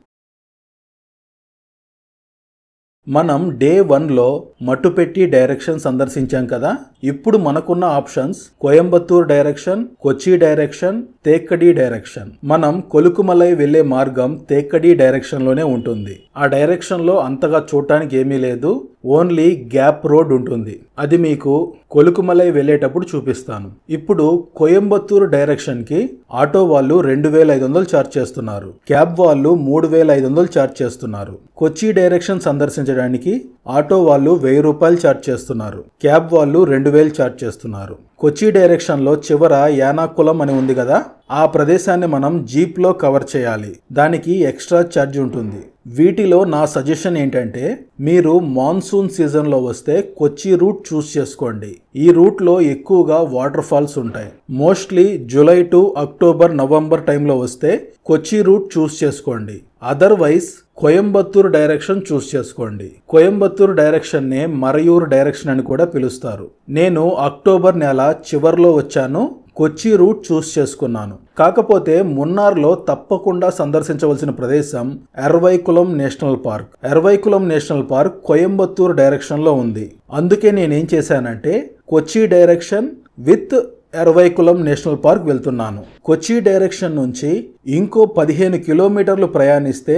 మనం డే వన్లో మట్టుపెట్టి డైరెక్షన్ సందర్శించాం కదా ఇప్పుడు మనకున్న options Coimbatore direction Kochi direction Thekkady direction మనం కొలుకుమలై వెళ్లే మార్గం తేక్కడి డైరెక్షన్లోనే ఉంటుంది ఆ డైరెక్షన్లో అంతగా చూడటానికి ఏమీ లేదు ఓన్లీ గ్యాప్ రోడ్ ఉంటుంది అది మీకు కొలుకుమలై వెళ్ళేటప్పుడు చూపిస్తాను ఇప్పుడు కోయంబత్తూరు డైరెక్షన్కి ఆటో వాళ్ళు రెండు వేల ఐదు వందలు ఛార్జ్ చేస్తున్నారు క్యాబ్ వాళ్ళు మూడు వేల ఐదు వందలు ఛార్జ్ చేస్తున్నారు కొచ్చి డైరెక్షన్ సందర్శించడానికి ఆటో వాళ్ళు వెయ్యి రూపాయలు ఛార్జ్ చేస్తున్నారు క్యాబ్ వాళ్ళు రెండు వేలు ఛార్జ్ చేస్తున్నారు కొచ్చి డైరెక్షన్లో చివర యానాకులం అని ఉంది కదా ఆ ప్రదేశాన్ని మనం జీప్లో కవర్ చేయాలి దానికి ఎక్స్ట్రా ఛార్జ్ ఉంటుంది వీటిలో నా సజెషన్ ఏంటంటే మీరు మాన్సూన్ సీజన్లో వస్తే కొచ్చి రూట్ చూస్ చేసుకోండి ఈ రూట్లో ఎక్కువగా వాటర్ ఫాల్స్ ఉంటాయి mostly July to October November టైంలో వస్తే కొచ్చి రూట్ చూస్ చేసుకోండి అదర్వైజ్ కోయంబత్తూరు డైరెక్షన్ చూస్ చేసుకోండి కోయంబత్తూరు డైరెక్షన్నే మరయూరు డైరెక్షన్ అని కూడా పిలుస్తారు నేను అక్టోబర్ నెల చివరిలో వచ్చాను కొచ్చి రూట్ చూస్ చేసుకున్నాను కాకపోతే మున్నార్లో తప్పకుండా సందర్శించవలసిన ప్రదేశం Eravikulam national park Eravikulam national park Coimbatore డైరెక్షన్లో ఉంది అందుకే నేనేం చేశానంటే Kochi direction with Eravikulam national park వెళ్తున్నాను కొచ్చి డైరెక్షన్ నుంచి ఇంకో పదిహేను కిలోమీటర్లు ప్రయాణిస్తే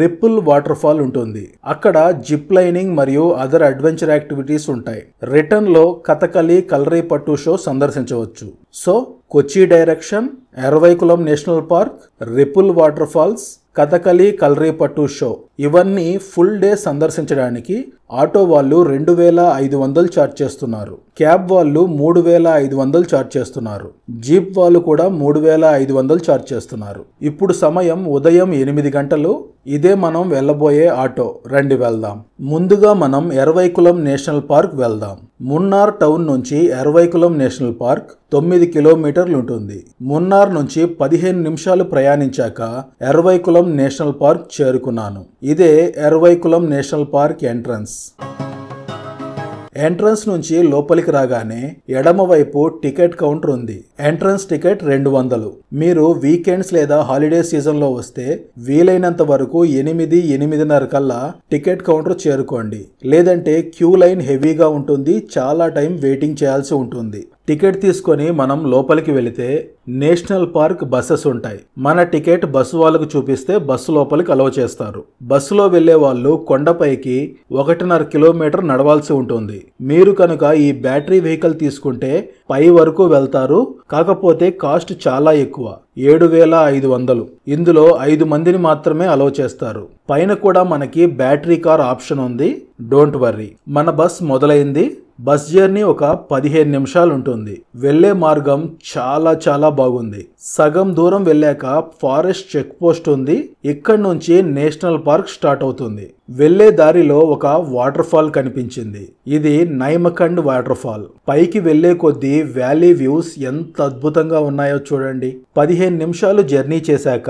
రిపుల్ వాటర్ ఫాల్ ఉంటుంది అక్కడ జిప్ లైనింగ్ మరియు అదర్ అడ్వెంచర్ యాక్టివిటీస్ ఉంటాయి రిటర్న్ లో కథకలి కలరీ పట్టు షో సందర్శించవచ్చు so Kochi direction Eravikulam national park ripple water falls Kathakali Kalaripayattu show ఇవన్నీ ఫుల్ డే సందర్శించడానికి ఆటో వాళ్ళు రెండు వేల ఐదు వందలు ఛార్జ్ చేస్తున్నారు క్యాబ్ వాళ్ళు మూడు వేల ఐదు వందలు ఛార్జ్ చేస్తున్నారు జీప్ వాళ్ళు కూడా మూడు వేల ఐదు వందలు ఛార్జ్ చేస్తున్నారు ఇప్పుడు సమయం ఉదయం ఎనిమిది గంటలు ఇదే మనం వెళ్ళబోయే ఆటో రండి వెళ్దాం ముందుగా మనం ఎరవైకులం నేషనల్ పార్క్ వెళ్దాం మున్నార్ టౌన్ నుంచి ఎరవైకులం నేషనల్ పార్క్ తొమ్మిది కిలోమీటర్లు ఉంటుంది మున్నార్ నుంచి పదిహేను నిమిషాలు ప్రయాణించాక ఎరవైకులం నేషనల్ పార్క్ చేరుకున్నాను ఇదే Eravikulam national park entrance entrance నుంచి లోపలికి రాగానే ఎడమవైపు టికెట్ కౌంటర్ ఉంది ఎంట్రన్స్ టికెట్ రెండు వందలు మీరు వీకెండ్స్ లేదా హాలిడే సీజన్లో వస్తే వీలైనంత వరకు ఎనిమిది ఎనిమిదిన్నర కల్లా టికెట్ కౌంటర్ చేరుకోండి లేదంటే క్యూ లైన్ హెవీగా ఉంటుంది చాలా టైం వెయిటింగ్ చేయాల్సి ఉంటుంది టికెట్ తీసుకొని మనం లోపలికి వెళితే నేషనల్ పార్క్ బస్సెస్ ఉంటాయి మన టికెట్ బస్సు వాళ్ళకు చూపిస్తే బస్సు లోపలికి అలవ చేస్తారు బస్సులో వెళ్లే వాళ్ళు కొండపైకి ఒకటిన్నర కిలోమీటర్ నడవాల్సి ఉంటుంది మీరు కనుక ఈ బ్యాటరీ వెహికల్ తీసుకుంటే పై వరకు వెళ్తారు కాకపోతే కాస్ట్ చాలా ఎక్కువ ఏడు వేల ఐదు వందలు ఇందులో ఐదు మందిని మాత్రమే అలవ చేస్తారు పైన కూడా మనకి బ్యాటరీ కార్ ఆప్షన్ ఉంది డోంట్ వర్రీ మన బస్ మొదలైంది బస్ జర్నీ ఒక పదిహేను నిమిషాలు ఉంటుంది వెళ్ళే మార్గం చాలా చాలా బాగుంది సగం దూరం వెళ్ళాక ఫారెస్ట్ చెక్ పోస్ట్ ఉంది ఇక్కడ నుంచి నేషనల్ పార్క్ స్టార్ట్ అవుతుంది వెళ్లే దారిలో ఒక వాటర్ ఫాల్ కనిపించింది ఇది నైమఖండ్ వాటర్ ఫాల్ పైకి వెళ్లే కొద్దీ వ్యాలీ వ్యూస్ ఎంత అద్భుతంగా ఉన్నాయో చూడండి పదిహేను నిమిషాలు జర్నీ చేశాక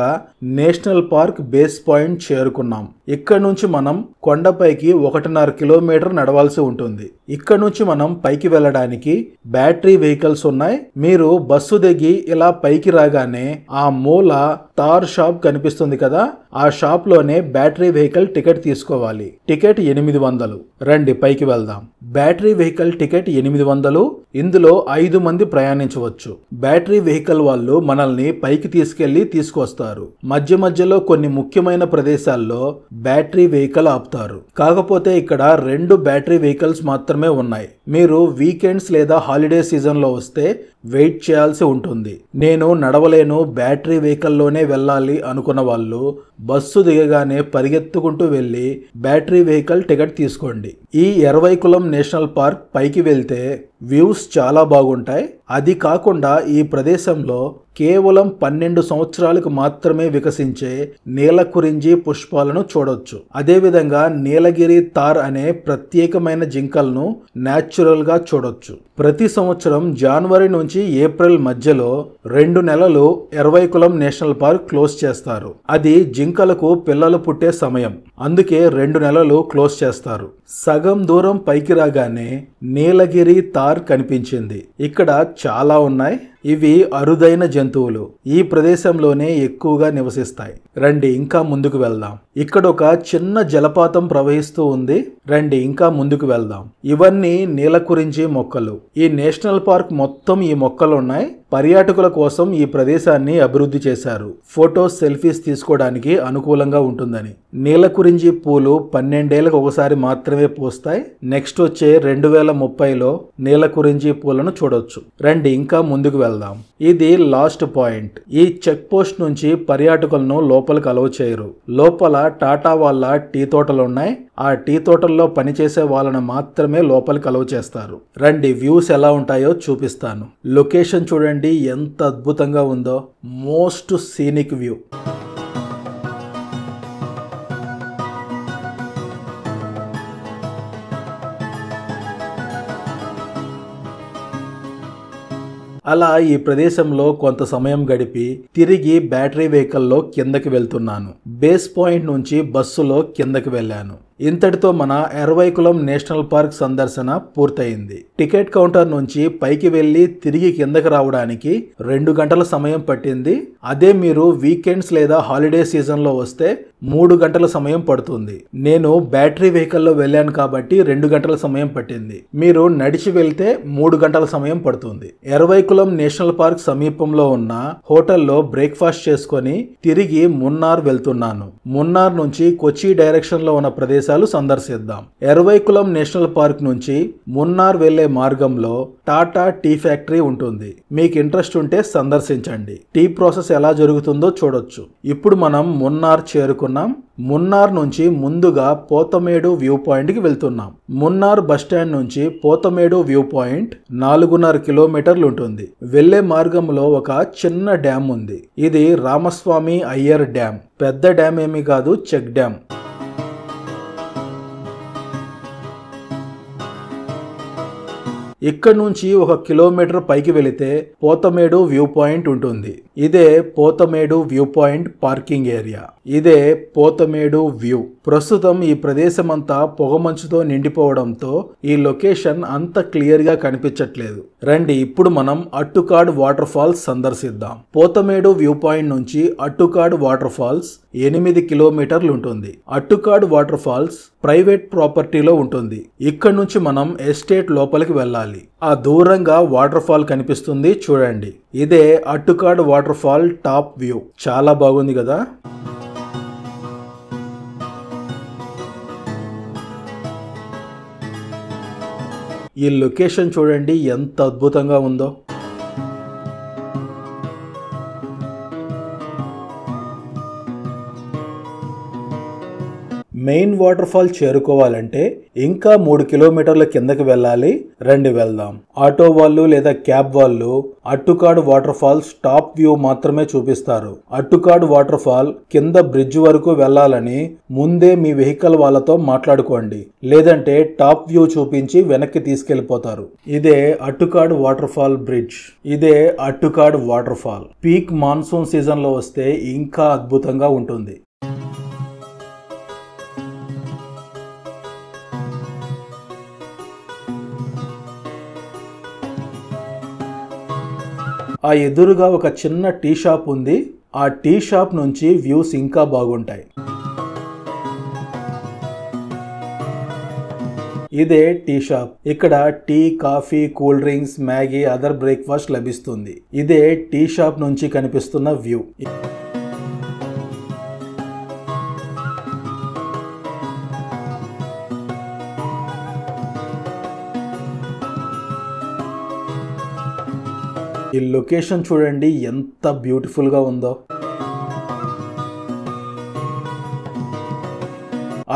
నేషనల్ పార్క్ బేస్ పాయింట్ చేరుకున్నాం ఇక్కడ నుంచి మనం కొండపైకి ఒకటిన్నర కిలోమీటర్ నడవాల్సి ఉంటుంది ఇక్కడ నుంచి మనం పైకి వెళ్ళడానికి బ్యాటరీ వెహికల్స్ ఉన్నాయి మీరు బస్సు దిగి ఇలా పైకి రా ಆದಾಗ ಆ ಮೂಲ తార్ షాప్ కనిపిస్తుంది కదా ఆ షాప్లోనే బ్యాటరీ వెహికల్ టికెట్ తీసుకోవాలి టికెట్ ఎనిమిది వందలు రండి పైకి వెళ్దాం బ్యాటరీ వెహికల్ టికెట్ ఎనిమిది వందలు ఇందులో ఐదు మంది ప్రయాణించవచ్చు బ్యాటరీ వెహికల్ వాళ్ళు మనల్ని పైకి తీసుకెళ్లి తీసుకొస్తారు మధ్య మధ్యలో కొన్ని ముఖ్యమైన ప్రదేశాల్లో బ్యాటరీ వెహికల్ ఆపుతారు కాకపోతే ఇక్కడ రెండు బ్యాటరీ వెహికల్స్ మాత్రమే ఉన్నాయి మీరు వీకెండ్స్ లేదా హాలిడే సీజన్లో వస్తే వెయిట్ చేయాల్సి ఉంటుంది నేను నడవలేను బ్యాటరీ వెహికల్లోనే వెళ్ళాలి అనుకున్న వాళ్ళు బస్సు దిగగానే పరిగెత్తుకుంటూ వెళ్ళి బ్యాటరీ వెహికల్ టికెట్ తీసుకోండి ఈ ఎరవైకులం నేషనల్ పార్క్ పైకి వెళ్తే వ్యూస్ చాలా బాగుంటాయి అది కాకుండా ఈ ప్రదేశంలో కేవలం పన్నెండు సంవత్సరాలకు మాత్రమే వికసించే నీలకురించి పుష్పాలను చూడొచ్చు అదేవిధంగా నీలగిరి తార్ అనే ప్రత్యేకమైన జింకలను న్యాచురల్గా చూడొచ్చు ప్రతి సంవత్సరం జనవరి నుంచి ఏప్రిల్ మధ్యలో రెండు నెలలు ఎరవైకులం నేషనల్ పార్క్ క్లోజ్ చేస్తారు అది జింకలకు పిల్లలు పుట్టే సమయం అందుకే రెండు నెలలు క్లోజ్ చేస్తారు సగం దూరం పైకి రాగానే నీలగిరి తార్ కనిపించింది ఇక్కడ చాలా ఉన్నాయి ఇవి అరుదైన జంతువులు ఈ ప్రదేశంలోనే ఎక్కువగా నివసిస్తాయి రండి ఇంకా ముందుకు వెళ్దాం ఇక్కడ ఒక చిన్న జలపాతం ప్రవహిస్తూ ఉంది రండి ఇంకా ముందుకు వెళ్దాం ఇవన్నీ నీలకురించి మొక్కలు ఈ నేషనల్ పార్క్ మొత్తం ఈ మొక్కలు ఉన్నాయి పర్యాటకుల కోసం ఈ ప్రదేశాన్ని అభివృద్ధి చేశారు ఫోటో సెల్ఫీస్ తీసుకోవడానికి అనుకూలంగా ఉంటుందని నీలకురించి పూలు పన్నెండేళ్లకు ఒకసారి మాత్రమే పూస్తాయి నెక్స్ట్ వచ్చే రెండు వేల ముప్పైలో నీలకురించి పూలను చూడొచ్చు రండి ఇంకా ముందుకు వెళ్దాం వెళ్దాం ఇది లాస్ట్ పాయింట్ ఈ చెక్ పోస్ట్ నుంచి పర్యాటకులను లోపలికి అలవ చేయరు లోపల టాటా వాళ్ళ టీ తోటలు ఉన్నాయి ఆ టీ తోటల్లో పనిచేసే వాళ్ళను మాత్రమే లోపలికి అలవ చేస్తారు రండి వ్యూస్ ఎలా ఉంటాయో చూపిస్తాను లొకేషన్ చూడండి ఎంత అద్భుతంగా ఉందో మోస్ట్ సీనిక్ వ్యూ అలా ఈ ప్రదేశంలో కొంత సమయం గడిపి తిరిగి బ్యాటరీ వెహికల్లో కిందకి వెళ్తున్నాను బేస్ పాయింట్ నుంచి బస్సులో కిందకి వెళ్ళాను ఇంతటితో మన ఎరవైకులం నేషనల్ పార్క్ సందర్శన పూర్తయింది టికెట్ కౌంటర్ నుంచి పైకి వెళ్ళి తిరిగి కిందకి రావడానికి రెండు గంటల సమయం పట్టింది అదే మీరు వీకెండ్స్ లేదా హాలిడే సీజన్లో వస్తే మూడు గంటల సమయం పడుతుంది నేను బ్యాటరీ వెహికల్లో వెళ్ళాను కాబట్టి రెండు గంటల సమయం పట్టింది మీరు నడిచి వెళ్తే మూడు గంటల సమయం పడుతుంది ఎరవైకులం నేషనల్ పార్క్ సమీపంలో ఉన్న హోటల్లో బ్రేక్ఫాస్ట్ చేసుకొని తిరిగి మున్నార్ వెళ్తున్నాను మున్నార్ నుంచి కొచ్చి డైరెక్షన్లో ఉన్న ప్రదేశం ప్రదేశాలు సందర్శిద్దాం ఎరవైకులం నేషనల్ పార్క్ నుంచి మున్నార్ వెళ్లే మార్గంలో టాటా టీ ఫ్యాక్టరీ ఉంటుంది మీకు ఇంట్రెస్ట్ ఉంటే సందర్శించండి టీ ప్రాసెస్ ఎలా జరుగుతుందో చూడొచ్చు ఇప్పుడు మనం మున్నార్ చేరుకున్నాం మున్నార్ నుంచి ముందుగా పోతమేడు వ్యూ పాయింట్కి వెళ్తున్నాం మున్నార్ బస్టాండ్ నుంచి పోతమేడు వ్యూ పాయింట్ నాలుగున్నర కిలోమీటర్లు ఉంటుంది వెళ్లే మార్గంలో ఒక చిన్న డ్యామ్ ఉంది ఇది రామస్వామి అయ్యర్ డ్యామ్ పెద్ద డ్యామ్ ఏమీ కాదు చెక్ డ్యామ్ ఇక్కడ నుంచి ఒక కిలోమీటర్ పైకి వెళితే పోతమేడు వ్యూ పాయింట్ ఉంటుంది ఇదే Pothamedu view point parking area ఇదే పోతమేడు వ్యూ ప్రస్తుతం ఈ ప్రదేశం అంతా పొగమంచుతో నిండిపోవడంతో ఈ లొకేషన్ అంత క్లియర్ గా కనిపించట్లేదు రండి ఇప్పుడు మనం అట్టుకాడ్ వాటర్ ఫాల్స్ సందర్శిద్దాం పోతమేడు వ్యూ పాయింట్ నుంచి అట్టుకాడ్ వాటర్ ఫాల్స్ ఎనిమిది కిలోమీటర్లు ఉంటుంది అట్టుకాడ్ వాటర్ ఫాల్స్ ప్రైవేట్ ప్రాపర్టీలో ఉంటుంది ఇక్కడ నుంచి మనం ఎస్టేట్ లోపలికి వెళ్ళాలి ఆ దూరంగా వాటర్ ఫాల్ కనిపిస్తుంది చూడండి ఇదే Attukad water water fall top view చాలా బాగుంది కదా ఈ లొకేషన్ చూడండి ఎంత అద్భుతంగా ఉందో మెయిన్ వాటర్ ఫాల్ చేరుకోవాలంటే ఇంకా మూడు కిలోమీటర్ల కిందకి వెళ్ళాలి రండి వెళ్దాం ఆటో వాళ్ళు లేదా క్యాబ్ వాళ్ళు Attukad water falls top view మాత్రమే చూపిస్తారు అట్టుకాడు వాటర్ ఫాల్ కింద బ్రిడ్జ్ వరకు వెళ్ళాలని ముందే మీ వెహికల్ వాళ్ళతో మాట్లాడుకోండి లేదంటే టాప్ వ్యూ చూపించి వెనక్కి తీసుకెళ్లిపోతారు ఇదే అట్టుకాడు వాటర్ ఫాల్ బ్రిడ్జ్ ఇదే Attukad water fall peak monsoon season లో వస్తే ఇంకా అద్భుతంగా ఉంటుంది ఆ ఎదురుగా ఒక చిన్న టీ షాప్ ఉంది ఆ టీ షాప్ నుంచి వ్యూస్ ఇంకా బాగుంటాయి ఇదే టీ షాప్ ఇక్కడ tea coffee cool drinks Maggi other breakfast లభిస్తుంది ఇదే టీ షాప్ నుంచి కనిపిస్తున్న వ్యూ ఈ లొకేషన్ చూడండి ఎంత బ్యూటిఫుల్గా ఉందో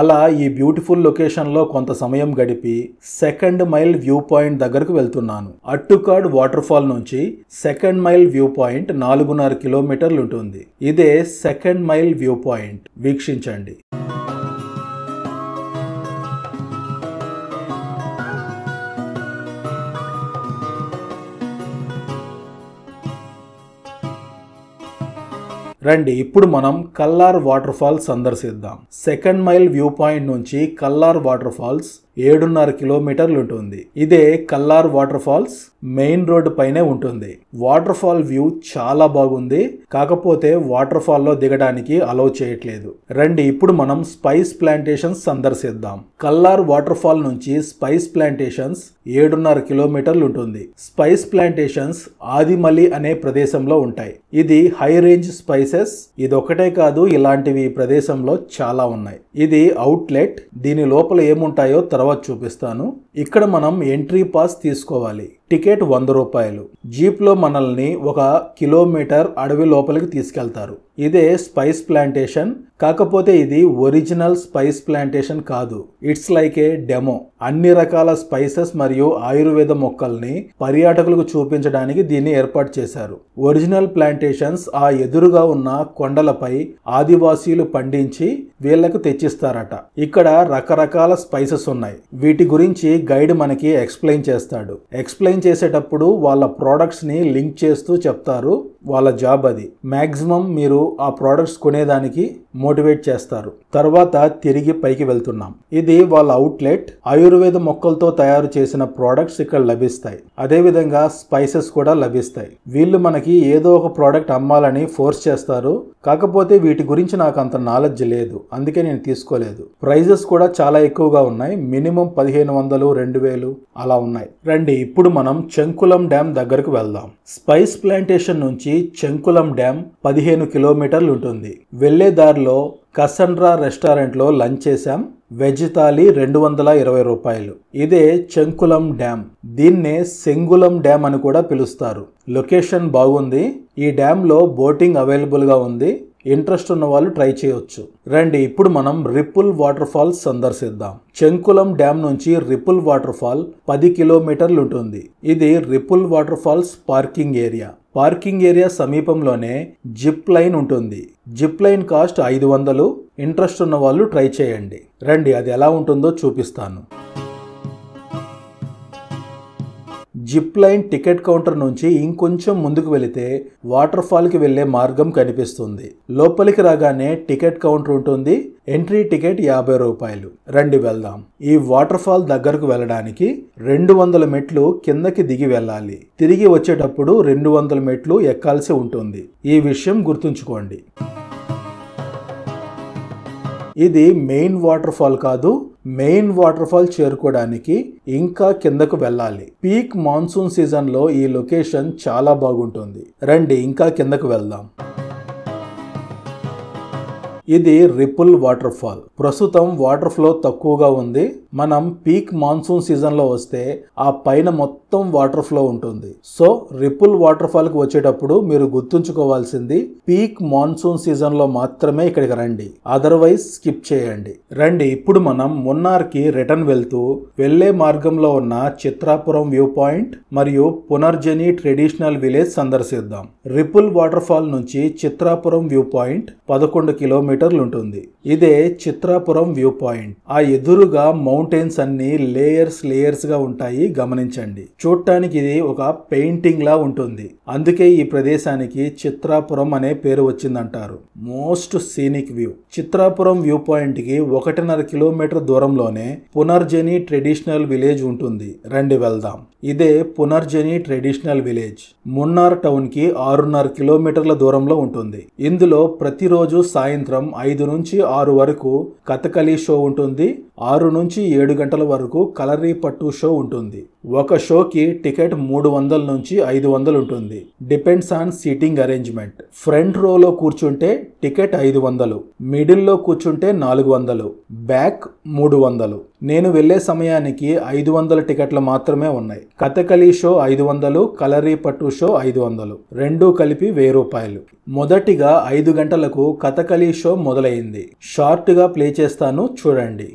అలా ఈ బ్యూటిఫుల్ లొకేషన్లో కొంత సమయం గడిపి సెకండ్ మైల్ వ్యూ పాయింట్ దగ్గరకు వెళ్తున్నాను అట్టుకాడ్ వాటర్ ఫాల్ నుంచి సెకండ్ మైల్ వ్యూ పాయింట్ నాలుగున్నర కిలోమీటర్లు ఉంటుంది ఇదే సెకండ్ మైల్ వ్యూ పాయింట్ వీక్షించండి రండి ఇప్పుడు మనం కల్లార్ వాటర్ ఫాల్స్ సందర్శిద్దాం సెకండ్ మైల్ వ్యూ పాయింట్ నుంచి కల్లార్ వాటర్ ఫాల్స్ ఏడున్నర కిలోమీటర్లు ఉంటుంది ఇదే Kallar water falls main road పైనే ఉంటుంది వాటర్ ఫాల్ వ్యూ చాలా బాగుంది కాకపోతే వాటర్ ఫాల్లో దిగడానికి అలౌ చేయట్లేదు రండి ఇప్పుడు మనం స్పైస్ ప్లాంటేషన్స్ సందర్శిద్దాం కల్లార్ వాటర్ ఫాల్ నుంచి స్పైస్ ప్లాంటేషన్స్ ఏడున్నర కిలోమీటర్లు ఉంటుంది స్పైస్ ప్లాంటేషన్స్ ఆదిమలి అనే ప్రదేశంలో ఉంటాయి ఇది హై రేంజ్ స్పైసెస్ ఇదొకటే కాదు ఇలాంటివి ఈ ప్రదేశంలో చాలా ఉన్నాయి ఇది అవుట్లెట్ దీని లోపల ఏముంటాయో తర్వాత చూపిస్తాను ఇక్కడ మనం ఎంట్రీ పాస్ తీసుకోవాలి టికెట్ వంద రూపాయలు జీప్లో మనల్ని ఒక కిలోమీటర్ అడవి లోపలికి తీసుకెళ్తారు ఇదే స్పైస్ ప్లాంటేషన్ కాకపోతే ఇది ఒరిజినల్ స్పైస్ ప్లాంటేషన్ కాదు ఇట్స్ లైక్ ఏ డెమో అన్ని రకాల స్పైసెస్ మరియు ఆయుర్వేద మొక్కల్ని పర్యాటకులకు చూపించడానికి దీన్ని ఏర్పాటు చేశారు ఒరిజినల్ ప్లాంటేషన్స్ ఆ ఎదురుగా ఉన్న కొండలపై ఆదివాసీలు పండించి వీళ్లకు తెచ్చిస్తారట ఇక్కడ రకరకాల స్పైసెస్ ఉన్నాయి వీటి గురించి గైడ్ మనకి ఎక్స్ప్లెయిన్ చేస్తాడు ఎక్స్ప్లెయిన్ చేసేటప్పుడు వాళ్ళ ప్రోడక్ట్స్ని లింక్ చేస్తూ చెప్తారు వాళ్ళ జాబ్ అది మ్యాక్సిమం మీరు ఆ ప్రోడక్ట్స్ కొనేదానికి మోటివేట్ చేస్తారు తర్వాత తిరిగి పైకి వెళ్తున్నాం ఇది వాళ్ళ అవుట్లెట్ ఆయుర్వేద మొక్కలతో తయారు చేసిన ప్రోడక్ట్స్ ఇక్కడ లభిస్తాయి అదేవిధంగా స్పైసెస్ కూడా లభిస్తాయి వీళ్ళు మనకి ఏదో ఒక ప్రోడక్ట్ అమ్మాలని ఫోర్స్ చేస్తారు కాకపోతే వీటి గురించి నాకు అంత నాలెడ్జ్ లేదు అందుకే నేను తీసుకోలేదు ప్రైజెస్ కూడా చాలా ఎక్కువగా ఉన్నాయి మినిమం పదిహేను వందలు రెండు వేలు అలా ఉన్నాయి రండి ఇప్పుడు మనం చంకులం డ్యామ్ దగ్గరకు వెళ్దాం స్పైస్ ప్లాంటేషన్ నుంచి నుంచి చెంకులం డ్యామ్ పదిహేను కిలోమీటర్లు ఉంటుంది వెళ్లే దారిలో కసండ్రా రెస్టారెంట్లో లంచ్ చేశాం వెజ్ థాలీ రెండు వందల ఇరవై రూపాయలు ఇదే చెంకులం డ్యామ్ దీన్నే సెంగులం డ్యామ్ అని కూడా పిలుస్తారు లొకేషన్ బాగుంది ఈ డ్యామ్లో బోటింగ్ అవైలబుల్గా ఉంది ఇంట్రెస్ట్ ఉన్న వాళ్ళు ట్రై చేయొచ్చు రండి ఇప్పుడు మనం రిపుల్ వాటర్ ఫాల్స్ సందర్శిద్దాం చెంకులం డ్యామ్ నుంచి రిపుల్ వాటర్ ఫాల్ పది కిలోమీటర్లు ఉంటుంది ఇది ripple water falls parking area parking area సమీపంలోనే జిప్ లైన్ ఉంటుంది జిప్ లైన్ కాస్ట్ ఐదు వందలు ఇంట్రెస్ట్ ఉన్న వాళ్ళు ట్రై చేయండి రండి అది ఎలా ఉంటుందో చూపిస్తాను జిప్ లైన్ టికెట్ కౌంటర్ నుంచి ఇంకొంచెం ముందుకు వెళితే వాటర్ ఫాల్కి వెళ్లే మార్గం కనిపిస్తుంది లోపలికి రాగానే టికెట్ కౌంటర్ ఉంటుంది ఎంట్రీ టికెట్ యాభై రూపాయలు రండి వెళ్దాం ఈ వాటర్ ఫాల్ దగ్గరకు వెళ్ళడానికి రెండు వందల మెట్లు కిందకి దిగి వెళ్ళాలి తిరిగి వచ్చేటప్పుడు రెండు వందల మెట్లు ఎక్కాల్సి ఉంటుంది ఈ విషయం గుర్తుంచుకోండి ఇది మెయిన్ వాటర్ ఫాల్ కాదు మెయిన్ వాటర్ఫాల్ చేరుకోవడానికి ఇంకా కిందకు వెళ్ళాలి పీక్ మాన్సూన్ సీజన్లో ఈ లొకేషన్ చాలా బాగుంటుంది రండి ఇంకా కిందకు వెళ్దాం ఇది రిపుల్ వాటర్ ఫాల్ ప్రస్తుతం వాటర్ ఫ్లో తక్కువగా ఉంది మనం పీక్ మాన్సూన్ సీజన్లో వస్తే ఆ పైన మొత్తం వాటర్ ఫ్లో ఉంటుంది సో రిపుల్ వాటర్ ఫాల్కి వచ్చేటప్పుడు మీరు గుర్తుంచుకోవాల్సింది పీక్ మాన్సూన్ సీజన్లో మాత్రమే ఇక్కడికి రండి అదర్వైజ్ స్కిప్ చేయండి రండి ఇప్పుడు మనం కి రిటర్న్ వెళ్తూ వెళ్లే మార్గంలో ఉన్న చిత్రాపురం వ్యూ పాయింట్ మరియు పునర్జని ట్రెడిషనల్ విలేజ్ సందర్శిద్దాం రిపుల్ వాటర్ ఫాల్ నుంచి చిత్రాపురం వ్యూ పాయింట్ పదకొండు కిలోమీటర్ కిలోమీటర్లు ఉంటుంది ఇదే చిత్రాపురం వ్యూ పాయింట్ ఆ ఎదురుగా మౌంటైన్స్ అన్ని లేయర్స్ లేయర్స్ గా ఉంటాయి గమనించండి చూడటానికి ఇది ఒక పెయింటింగ్ లా ఉంటుంది అందుకే ఈ ప్రదేశానికి చిత్రాపురం అనే పేరు వచ్చిందంటారు most scenic view Chithirapuram view point కి ఒకటిన్నర కిలోమీటర్ దూరంలోనే పునర్జని ట్రెడిషనల్ విలేజ్ ఉంటుంది రండి వెళ్దాం ఇదే Punarjani traditional village Munnar town కి ఆరున్నర కిలోమీటర్ల దూరంలో ఉంటుంది ఇందులో ప్రతిరోజు సాయంత్రం ఐదు నుంచి ఆరు వరకు కథకళి షో ఉంటుంది ఆరు నుంచి ఏడు గంటల వరకు కలరీ పట్టు షో ఉంటుంది ఒక షోకి టికెట్ మూడు వందల నుంచి ఐదు వందలు ఉంటుంది depends on seating arrangement front రోలో కూర్చుంటే టికెట్ ఐదు వందలు మిడిల్లో కూర్చుంటే నాలుగు వందలు బ్యాక్ మూడు వందలు నేను వెళ్ళే సమయానికి ఐదు వందల టికెట్లు మాత్రమే ఉన్నాయి కథకళి షో ఐదు వందలు కలరీ పట్టు షో ఐదు వందలు రెండూ కలిపి వెయ్యి రూపాయలు మొదటిగా ఐదు గంటలకు కథకళి షో మొదలైంది షార్ట్గా ప్లే చేస్తాను చూడండి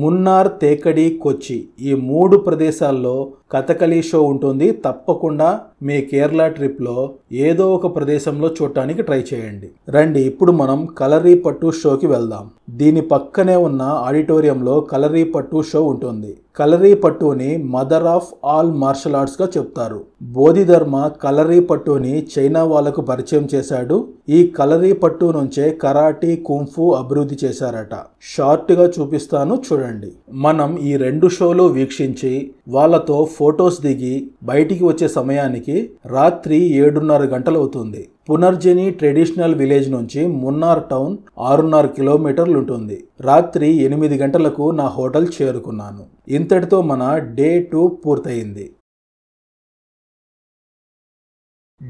మున్నార్ తేకడి కొచ్చి ఈ మూడు ప్రదేశాల్లో కథకళీ షో ఉంటుంది తప్పకుండా మీ కేరళ ట్రిప్లో ఏదో ఒక ప్రదేశంలో చూడటానికి ట్రై చేయండి రండి ఇప్పుడు మనం కలరీ పట్టు షోకి వెళ్దాం దీని పక్కనే ఉన్న ఆడిటోరియంలో కలరీ పట్టు షో ఉంటుంది కలరీ పట్టుని మదర్ ఆఫ్ ఆల్ మార్షల్ ఆర్ట్స్గా చెప్తారు బోధిధర్మ కలరీ పట్టుని చైనా వాళ్లకు పరిచయం చేశాడు ఈ కలరీ పట్టు నుంచే కరాటీ కుంఫు అభివృద్ధి చేశారట షార్ట్గా చూపిస్తాను చూడండి మనం ఈ రెండు షోలు వీక్షించి వాళ్ళతో ఫొటోస్ దిగి బయటికి వచ్చే సమయానికి రాత్రి ఏడున్నర గంటలవుతుంది పునర్జని ట్రెడిషనల్ విలేజ్ నుంచి మున్నార్ టౌన్ ఆరున్నర కిలోమీటర్లు ఉంటుంది రాత్రి ఎనిమిది గంటలకు నా హోటల్ చేరుకున్నాను ఇంతటితో మన డే టూ పూర్తయింది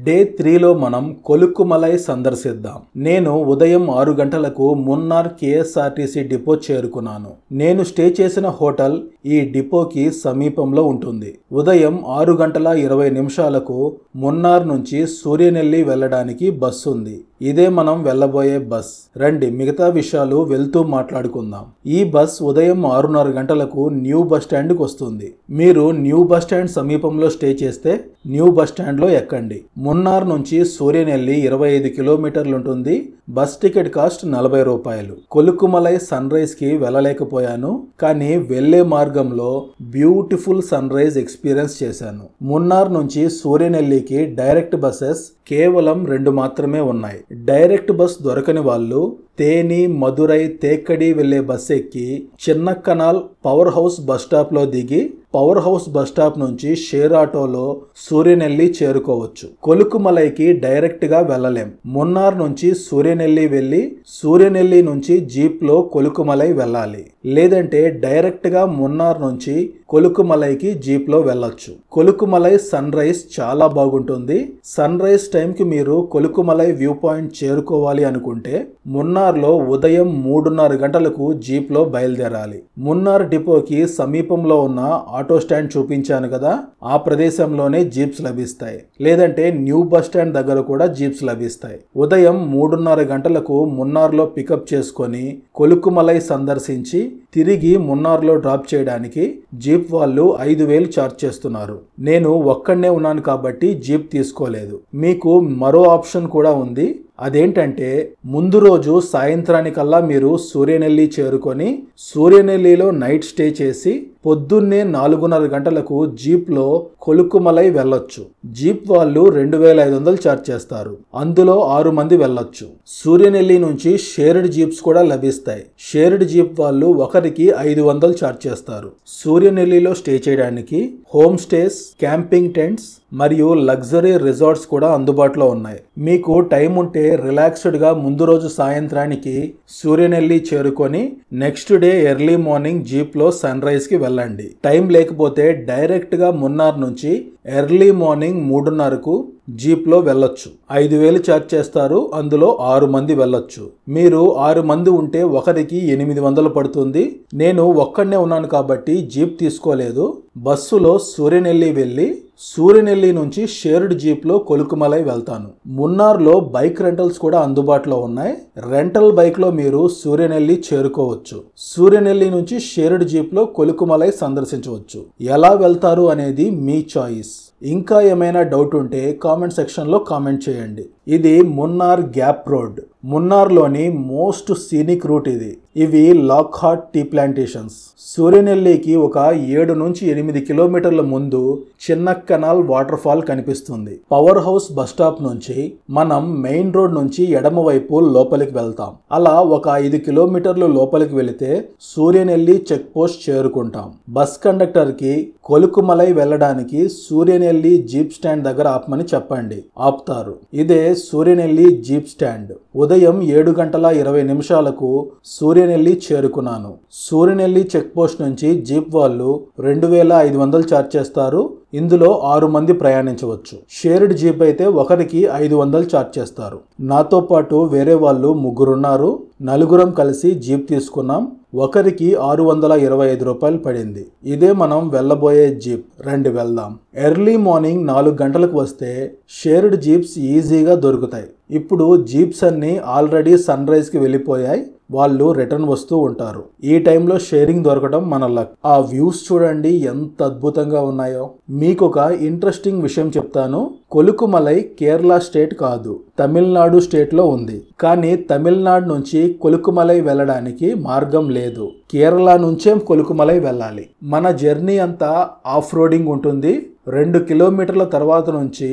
డే త్రీలో మనం కొలుకుమలై సందర్శిద్దాం నేను ఉదయం ఆరు గంటలకు మున్నార్ కేఎస్ఆర్టీసీ డిపో చేరుకున్నాను నేను స్టే చేసిన హోటల్ ఈ డిపోకి సమీపంలో ఉంటుంది ఉదయం ఆరు గంటల ఇరవై నిమిషాలకు మున్నార్ నుంచి సూర్యనెల్లి వెళ్ళడానికి బస్సు ఉంది ఇదే మనం వెళ్ళబోయే బస్ రండి మిగతా విషయాలు వెళ్తూ మాట్లాడుకుందాం ఈ బస్ ఉదయం ఆరున్నర గంటలకు న్యూ బస్ వస్తుంది మీరు న్యూ బస్ స్టాండ్ సమీపంలో స్టే చేస్తే న్యూ బస్ స్టాండ్లో ఎక్కండి మున్నార్ నుంచి సూర్యనెల్లి ఇరవై ఐదు కిలోమీటర్లు ఉంటుంది బస్ టికెట్ కాస్ట్ నలభై రూపాయలు కొలుకుమలై సన్ రైజ్కి వెళ్ళలేకపోయాను కానీ వెళ్లే మార్గంలో బ్యూటిఫుల్ సన్ రైజ్ ఎక్స్పీరియన్స్ చేశాను మున్నార్ నుంచి సూర్యనెల్లికి డైరెక్ట్ బస్సెస్ కేవలం రెండు మాత్రమే ఉన్నాయి డైరెక్ట్ బస్ దొరకని వాళ్ళు తేని మధురై తేకడి వెళ్లే బస్ ఎక్కి చిన్న canal power house bus stop లో దిగి పవర్ హౌస్ బస్ స్టాప్ నుంచి షేర్ ఆటోలో సూర్యనెల్లి చేరుకోవచ్చు కొలుకుమలైకి డైరెక్ట్ గా వెళ్ళలేం మున్నార్ నుంచి సూర్యనెల్లి వెళ్ళి సూర్యనెల్లి నుంచి జీప్ లో కొలుకుమలై వెళ్ళాలి లేదంటే డైరెక్ట్ గా మున్నార్ నుంచి కొలుకుమలైకి జీప్ లో వెళ్ళొచ్చు కొలుకుమలై సన్ రైజ్ చాలా బాగుంటుంది సన్ రైజ్ టైంకి మీరు కొలుకుమలై వ్యూ పాయింట్ చేరుకోవాలి అనుకుంటే మున్నార్ మున్నార్లో ఉదయం మూడున్నర గంటలకు జీప్లో బయలుదేరాలి మున్నార్ డిపోకి సమీపంలో ఉన్న ఆటో స్టాండ్ చూపించాను కదా ఆ ప్రదేశంలోనే జీప్స్ లభిస్తాయి లేదంటే న్యూ బస్ స్టాండ్ దగ్గర కూడా జీప్స్ లభిస్తాయి ఉదయం మూడున్నర గంటలకు మున్నార్లో పికప్ చేసుకొని కొలుకుమలై సందర్శించి తిరిగి మున్నార్లో డ్రాప్ చేయడానికి జీప్ వాళ్ళు ఐదు వేలు చార్జ్ చేస్తున్నారు నేను ఒక్కడనే ఉన్నాను కాబట్టి జీప్ తీసుకోలేదు మీకు మరో ఆప్షన్ కూడా ఉంది అదేంటంటే ముందు రోజు సాయంత్రానికల్లా మీరు సూర్యనెల్లి చేరుకొని సూర్యనెల్లిలో నైట్ స్టే చేసి పొద్దున్నే నాలుగున్నర గంటలకు జీప్లో కొలుకుమలై వెళ్ళొచ్చు జీప్ వాళ్ళు రెండు వేల ఐదు వందలు ఛార్జ్ చేస్తారు అందులో ఆరు మంది వెళ్ళొచ్చు సూర్యనెల్లి నుంచి షేర్డ్ జీప్స్ కూడా లభిస్తాయి షేర్డ్ జీప్ వాళ్ళు ఒకరికి ఐదు వందలు ఛార్జ్ చేస్తారు సూర్యనెల్లిలో స్టే చేయడానికి హోమ్ స్టేస్ క్యాంపింగ్ టెంట్స్ మరియు లగ్జరీ రిసార్ట్స్ కూడా అందుబాటులో ఉన్నాయి మీకు టైం ఉంటే రిలాక్స్డ్గా ముందు రోజు సాయంత్రానికి సూర్యనెల్లి చేరుకొని నెక్స్ట్ డే ఎర్లీ మార్నింగ్ జీప్లో సన్ రైజ్కి వెళ్ళాలి వెళ్ళండి టైం లేకపోతే డైరెక్ట్గా మున్నార్ నుంచి ఎర్లీ మార్నింగ్ మూడున్నరకు జీప్లో వెళ్ళొచ్చు ఐదు వేలు ఛార్జ్ చేస్తారు అందులో ఆరు మంది వెళ్ళొచ్చు మీరు ఆరు మంది ఉంటే ఒకరికి ఎనిమిది వందలు పడుతుంది నేను ఒక్కడనే ఉన్నాను కాబట్టి జీప్ తీసుకోలేదు బస్సులో సూర్యనెల్లి వెళ్ళి సూర్యనెల్లి నుంచి షేర్డ్ జీప్లో కొలుకుమలై వెళ్తాను మున్నార్లో బైక్ రెంటల్స్ కూడా అందుబాటులో ఉన్నాయి రెంటల్ బైక్లో మీరు సూర్యనెల్లి చేరుకోవచ్చు సూర్యనెల్లి నుంచి షేర్డ్ జీప్లో కొలుకుమలై సందర్శించవచ్చు ఎలా వెళ్తారు అనేది మీ చాయిస్ ఇంకా ఏమైనా డౌట్ ఉంటే కామెంట్ సెక్షన్లో కామెంట్ చేయండి ఇది మున్నార్ గ్యాప్ రోడ్ మున్నార్లోని మోస్ట్ సీనిక్ రూట్ ఇది ఇవి లాక్హార్ట్ టీ ప్లాంటేషన్స్ సూర్యనెల్లికి ఒక ఏడు నుంచి ఎనిమిది కిలోమీటర్ల ముందు చిన్న కెనాల్ వాటర్ ఫాల్ కనిపిస్తుంది పవర్ హౌస్ బస్ స్టాప్ నుంచి మనం మెయిన్ రోడ్ నుంచి ఎడమ వైపు లోపలికి వెళ్తాం అలా ఒక ఐదు కిలోమీటర్లు లోపలికి వెళితే సూర్యనెల్లి చెక్ పోస్ట్ చేరుకుంటాం బస్ కండక్టర్ కి కొలుకుమలై వెళ్ళడానికి సూర్యనెల్లి జీప్ స్టాండ్ దగ్గర ఆపమని చెప్పండి ఆపుతారు ఇదే సూర్యనెల్లి జీప్ స్టాండ్ ఉదయం ఏడు గంటల ఇరవై నిమిషాలకు సూర్యనెల్లి చేరుకున్నాను సూర్యనెల్లి చెక్ పోస్ట్ నుంచి జీప్ వాళ్ళు రెండు వేల ఐదు వందలు ఛార్జ్ చేస్తారు ఇందులో ఆరు మంది ప్రయాణించవచ్చు షేర్డ్ జీప్ అయితే ఒకరికి ఐదు వందలు ఛార్జ్ చేస్తారు నాతో పాటు వేరే వాళ్ళు ముగ్గురున్నారు నలుగురం కలిసి జీప్ తీసుకున్నాం ఒకరికి ఆరు వందల ఇరవై ఐదు రూపాయలు పడింది ఇదే మనం వెళ్ళబోయే జీప్ రండి వెళ్దాం ఎర్లీ మార్నింగ్ నాలుగు గంటలకు వస్తే షేర్డ్ జీప్స్ ఈజీగా దొరుకుతాయి ఇప్పుడు జీప్స్ అన్నీ ఆల్రెడీ సన్ రైజ్కి వెళ్ళిపోయాయి వాళ్ళు రిటర్న్ వస్తూ ఉంటారు ఈ టైంలో షేరింగ్ దొరకడం మన లక్ ఆ వ్యూస్ చూడండి ఎంత అద్భుతంగా ఉన్నాయో మీకు ఒక ఇంట్రెస్టింగ్ విషయం చెప్తాను కొలుకుమలై కేరళ స్టేట్ కాదు తమిళనాడు స్టేట్లో ఉంది కానీ తమిళనాడు నుంచి కొలుకుమలై వెళ్ళడానికి మార్గం లేదు కేరళ నుంచే కొలుకుమలై వెళ్ళాలి మన జర్నీ అంతా ఆఫ్ రోడింగ్ ఉంటుంది రెండు కిలోమీటర్ల తర్వాత నుంచి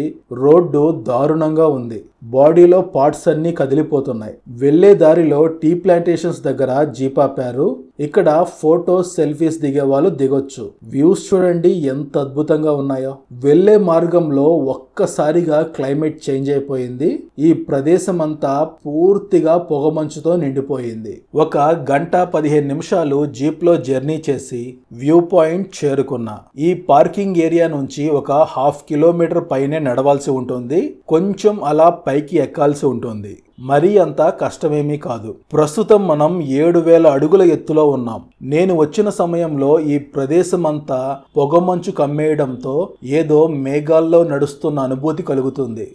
రోడ్డు దారుణంగా ఉంది బాడీలో పార్ట్స్ అన్నీ కదిలిపోతున్నాయి వెళ్లే దారిలో టీ ప్లాంటేషన్స్ దగ్గర జీపాపారు ఇక్కడ ఫోటోస్ సెల్ఫీస్ దిగే వాళ్ళు దిగొచ్చు వ్యూస్ చూడండి ఎంత అద్భుతంగా ఉన్నాయో వెళ్లే మార్గంలో ఒక్కసారిగా క్లైమేట్ చేంజ్ అయిపోయింది ఈ ప్రదేశం అంతా పూర్తిగా పొగమంచుతో నిండిపోయింది ఒక గంట పదిహేను నిమిషాలు జీప్లో జర్నీ చేసి వ్యూ పాయింట్ చేరుకున్నా ఈ పార్కింగ్ ఏరియా నుంచి ఒక హాఫ్ కిలోమీటర్ పైనే నడవాల్సి ఉంటుంది కొంచెం అలా పైకి ఎక్కాల్సి ఉంటుంది మరీ అంత కష్టమేమీ కాదు ప్రస్తుతం మనం ఏడు వేల అడుగుల ఎత్తులో ఉన్నాం నేను వచ్చిన సమయంలో ఈ ప్రదేశమంతా పొగమంచు కమ్మేయడంతో ఏదో మేఘాల్లో నడుస్తున్న అనుభూతి కలుగుతుంది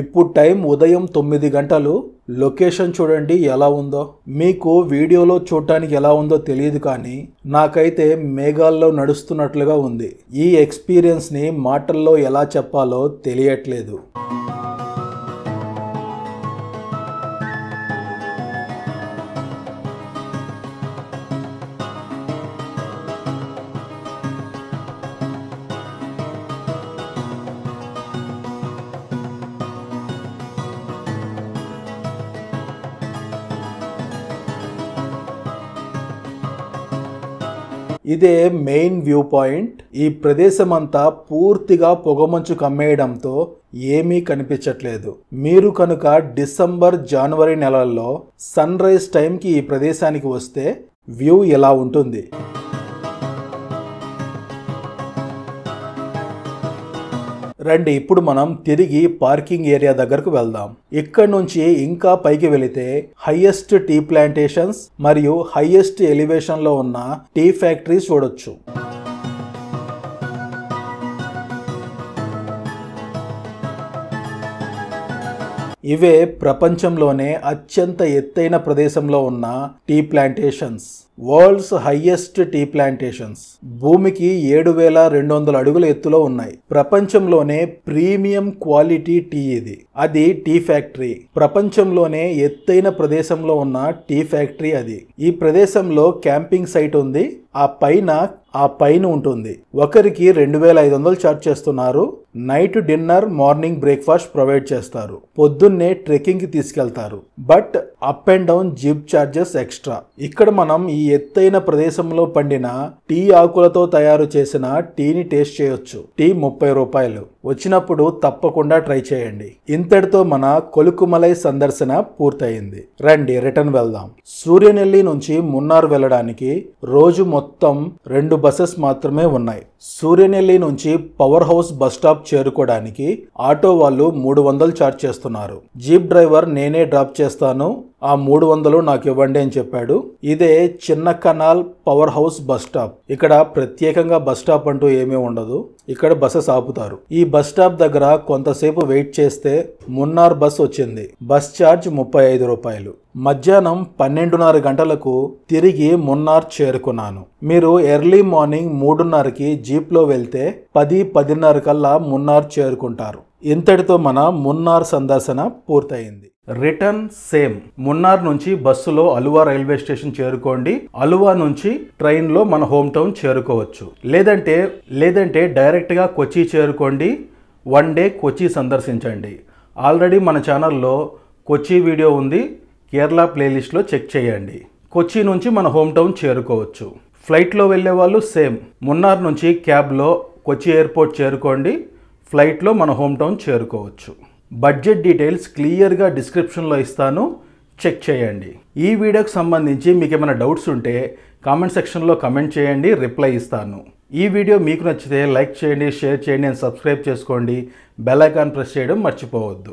ఇప్పుడు టైం ఉదయం తొమ్మిది గంటలు లొకేషన్ చూడండి ఎలా ఉందో మీకు వీడియోలో చూడటానికి ఎలా ఉందో తెలియదు కానీ నాకైతే మేఘాల్లో నడుస్తున్నట్లుగా ఉంది ఈ ఎక్స్పీరియన్స్ని మాటల్లో ఎలా చెప్పాలో తెలియట్లేదు ఇదే మెయిన్ వ్యూ పాయింట్ ఈ ప్రదేశం అంతా పూర్తిగా పొగమంచు కమ్మేయడంతో ఏమీ కనిపించట్లేదు మీరు కనుక డిసెంబర్ జనవరి నెలల్లో సన్ రైజ్ టైంకి ఈ ప్రదేశానికి వస్తే వ్యూ ఎలా ఉంటుంది రండి ఇప్పుడు మనం తిరిగి పార్కింగ్ ఏరియా దగ్గరకు వెళ్దాం ఇక్కడ నుంచి ఇంకా పైకి వెళితే హైయెస్ట్ టీ ప్లాంటేషన్స్ మరియు హైయెస్ట్ ఎలివేషన్లో ఉన్న టీ ఫ్యాక్టరీ చూడొచ్చు ఇవే ప్రపంచంలోనే అత్యంత ఎత్తైన ప్రదేశంలో ఉన్న tea plantations world's highest tea plantations భూమికి ఏడు వేల రెండు వందల అడుగుల ఎత్తులో ఉన్నాయి ప్రపంచంలోనే ప్రీమియం క్వాలిటీ టీ ఇది అది టీ ఫ్యాక్టరీ ప్రపంచంలోనే ఎత్తైన ప్రదేశంలో ఉన్న టీ ఫ్యాక్టరీ అది ఈ ప్రదేశంలో క్యాంపింగ్ సైట్ ఉంది ఆ పైన ఆ పైన ఉంటుంది ఒకరికి రెండు వేల ఐదు వందలు చార్జ్ చేస్తున్నారు night dinner morning breakfast provide చేస్తారు పొద్దున్నే ట్రెక్కింగ్కి తీసుకెళ్తారు but up and down jeep charges extra ఇక్కడ మనం ఈ ఎత్తైన ప్రదేశంలో పండిన టీ ఆకులతో తయారు చేసిన టీని టేస్ట్ చేయొచ్చు టీ ముప్పై రూపాయలు వచ్చినప్పుడు తప్పకుండా ట్రై చేయండి ఇంతటితో మన కొలుకుమలై సందర్శన పూర్తయింది రండి రిటర్న్ వెళ్దాం సూర్యనెల్లి నుంచి మున్నార్ వెళ్ళడానికి రోజు మొత్తం రెండు బస్సెస్ మాత్రమే ఉన్నాయి సూర్యనెల్లి నుంచి పవర్ హౌస్ బస్ స్టాప్ చేరుకోవడానికి ఆటో వాళ్ళు మూడు వందలు ఛార్జ్ చేస్తున్నారు జీప్ డ్రైవర్ నేనే డ్రాప్ చేస్తాను ఆ మూడు వందలు నాకు ఇవ్వండి అని చెప్పాడు ఇదే చిన్న canal power house bus stop ఇక్కడ ప్రత్యేకంగా బస్ స్టాప్ అంటూ ఏమీ ఉండదు ఇక్కడ బస్సెస్ ఆపుతారు ఈ బస్ స్టాప్ దగ్గర కొంతసేపు వెయిట్ చేస్తే మున్నార్ బస్ వచ్చింది బస్ ఛార్జ్ ముప్పై ఐదు రూపాయలు మధ్యాహ్నం పన్నెండున్నర గంటలకు తిరిగి మున్నార్ చేరుకున్నాను మీరు ఎర్లీ మార్నింగ్ మూడున్నరకి జీప్లో వెళ్తే పది పదిన్నర కల్లా మున్నార్ చేరుకుంటారు ఇంతటితో మన మున్నార్ సందర్శన పూర్తయింది రిటర్న్ సేమ్ మున్నార్ నుంచి బస్సులో అలువా రైల్వే స్టేషన్ చేరుకోండి అలువా నుంచి ట్రైన్లో మన హోమ్ టౌన్ చేరుకోవచ్చు లేదంటే లేదంటే డైరెక్ట్గా కొచ్చి చేరుకోండి వన్ డే కొచ్చి సందర్శించండి ఆల్రెడీ మన ఛానల్లో కొచ్చి వీడియో ఉంది కేరళ ప్లేలిస్ట్లో చెక్ చేయండి కొచ్చి నుంచి మన హోమ్ టౌన్ చేరుకోవచ్చు ఫ్లైట్లో వెళ్ళే వాళ్ళు సేమ్ మున్నార్ నుంచి క్యాబ్లో కొచ్చి ఎయిర్పోర్ట్ చేరుకోండి ఫ్లైట్లో మన హోమ్ టౌన్ చేరుకోవచ్చు బడ్జెట్ డీటెయిల్స్ క్లియర్గా డిస్క్రిప్షన్లో ఇస్తాను చెక్ చేయండి ఈ వీడియోకి సంబంధించి మీకు ఏమైనా డౌట్స్ ఉంటే కామెంట్ సెక్షన్లో కమెంట్ చేయండి రిప్లై ఇస్తాను ఈ వీడియో మీకు నచ్చితే లైక్ చేయండి షేర్ చేయండి అండ్ సబ్స్క్రైబ్ చేసుకోండి బెల్ ఐకాన్ ప్రెస్ చేయడం మర్చిపోవద్దు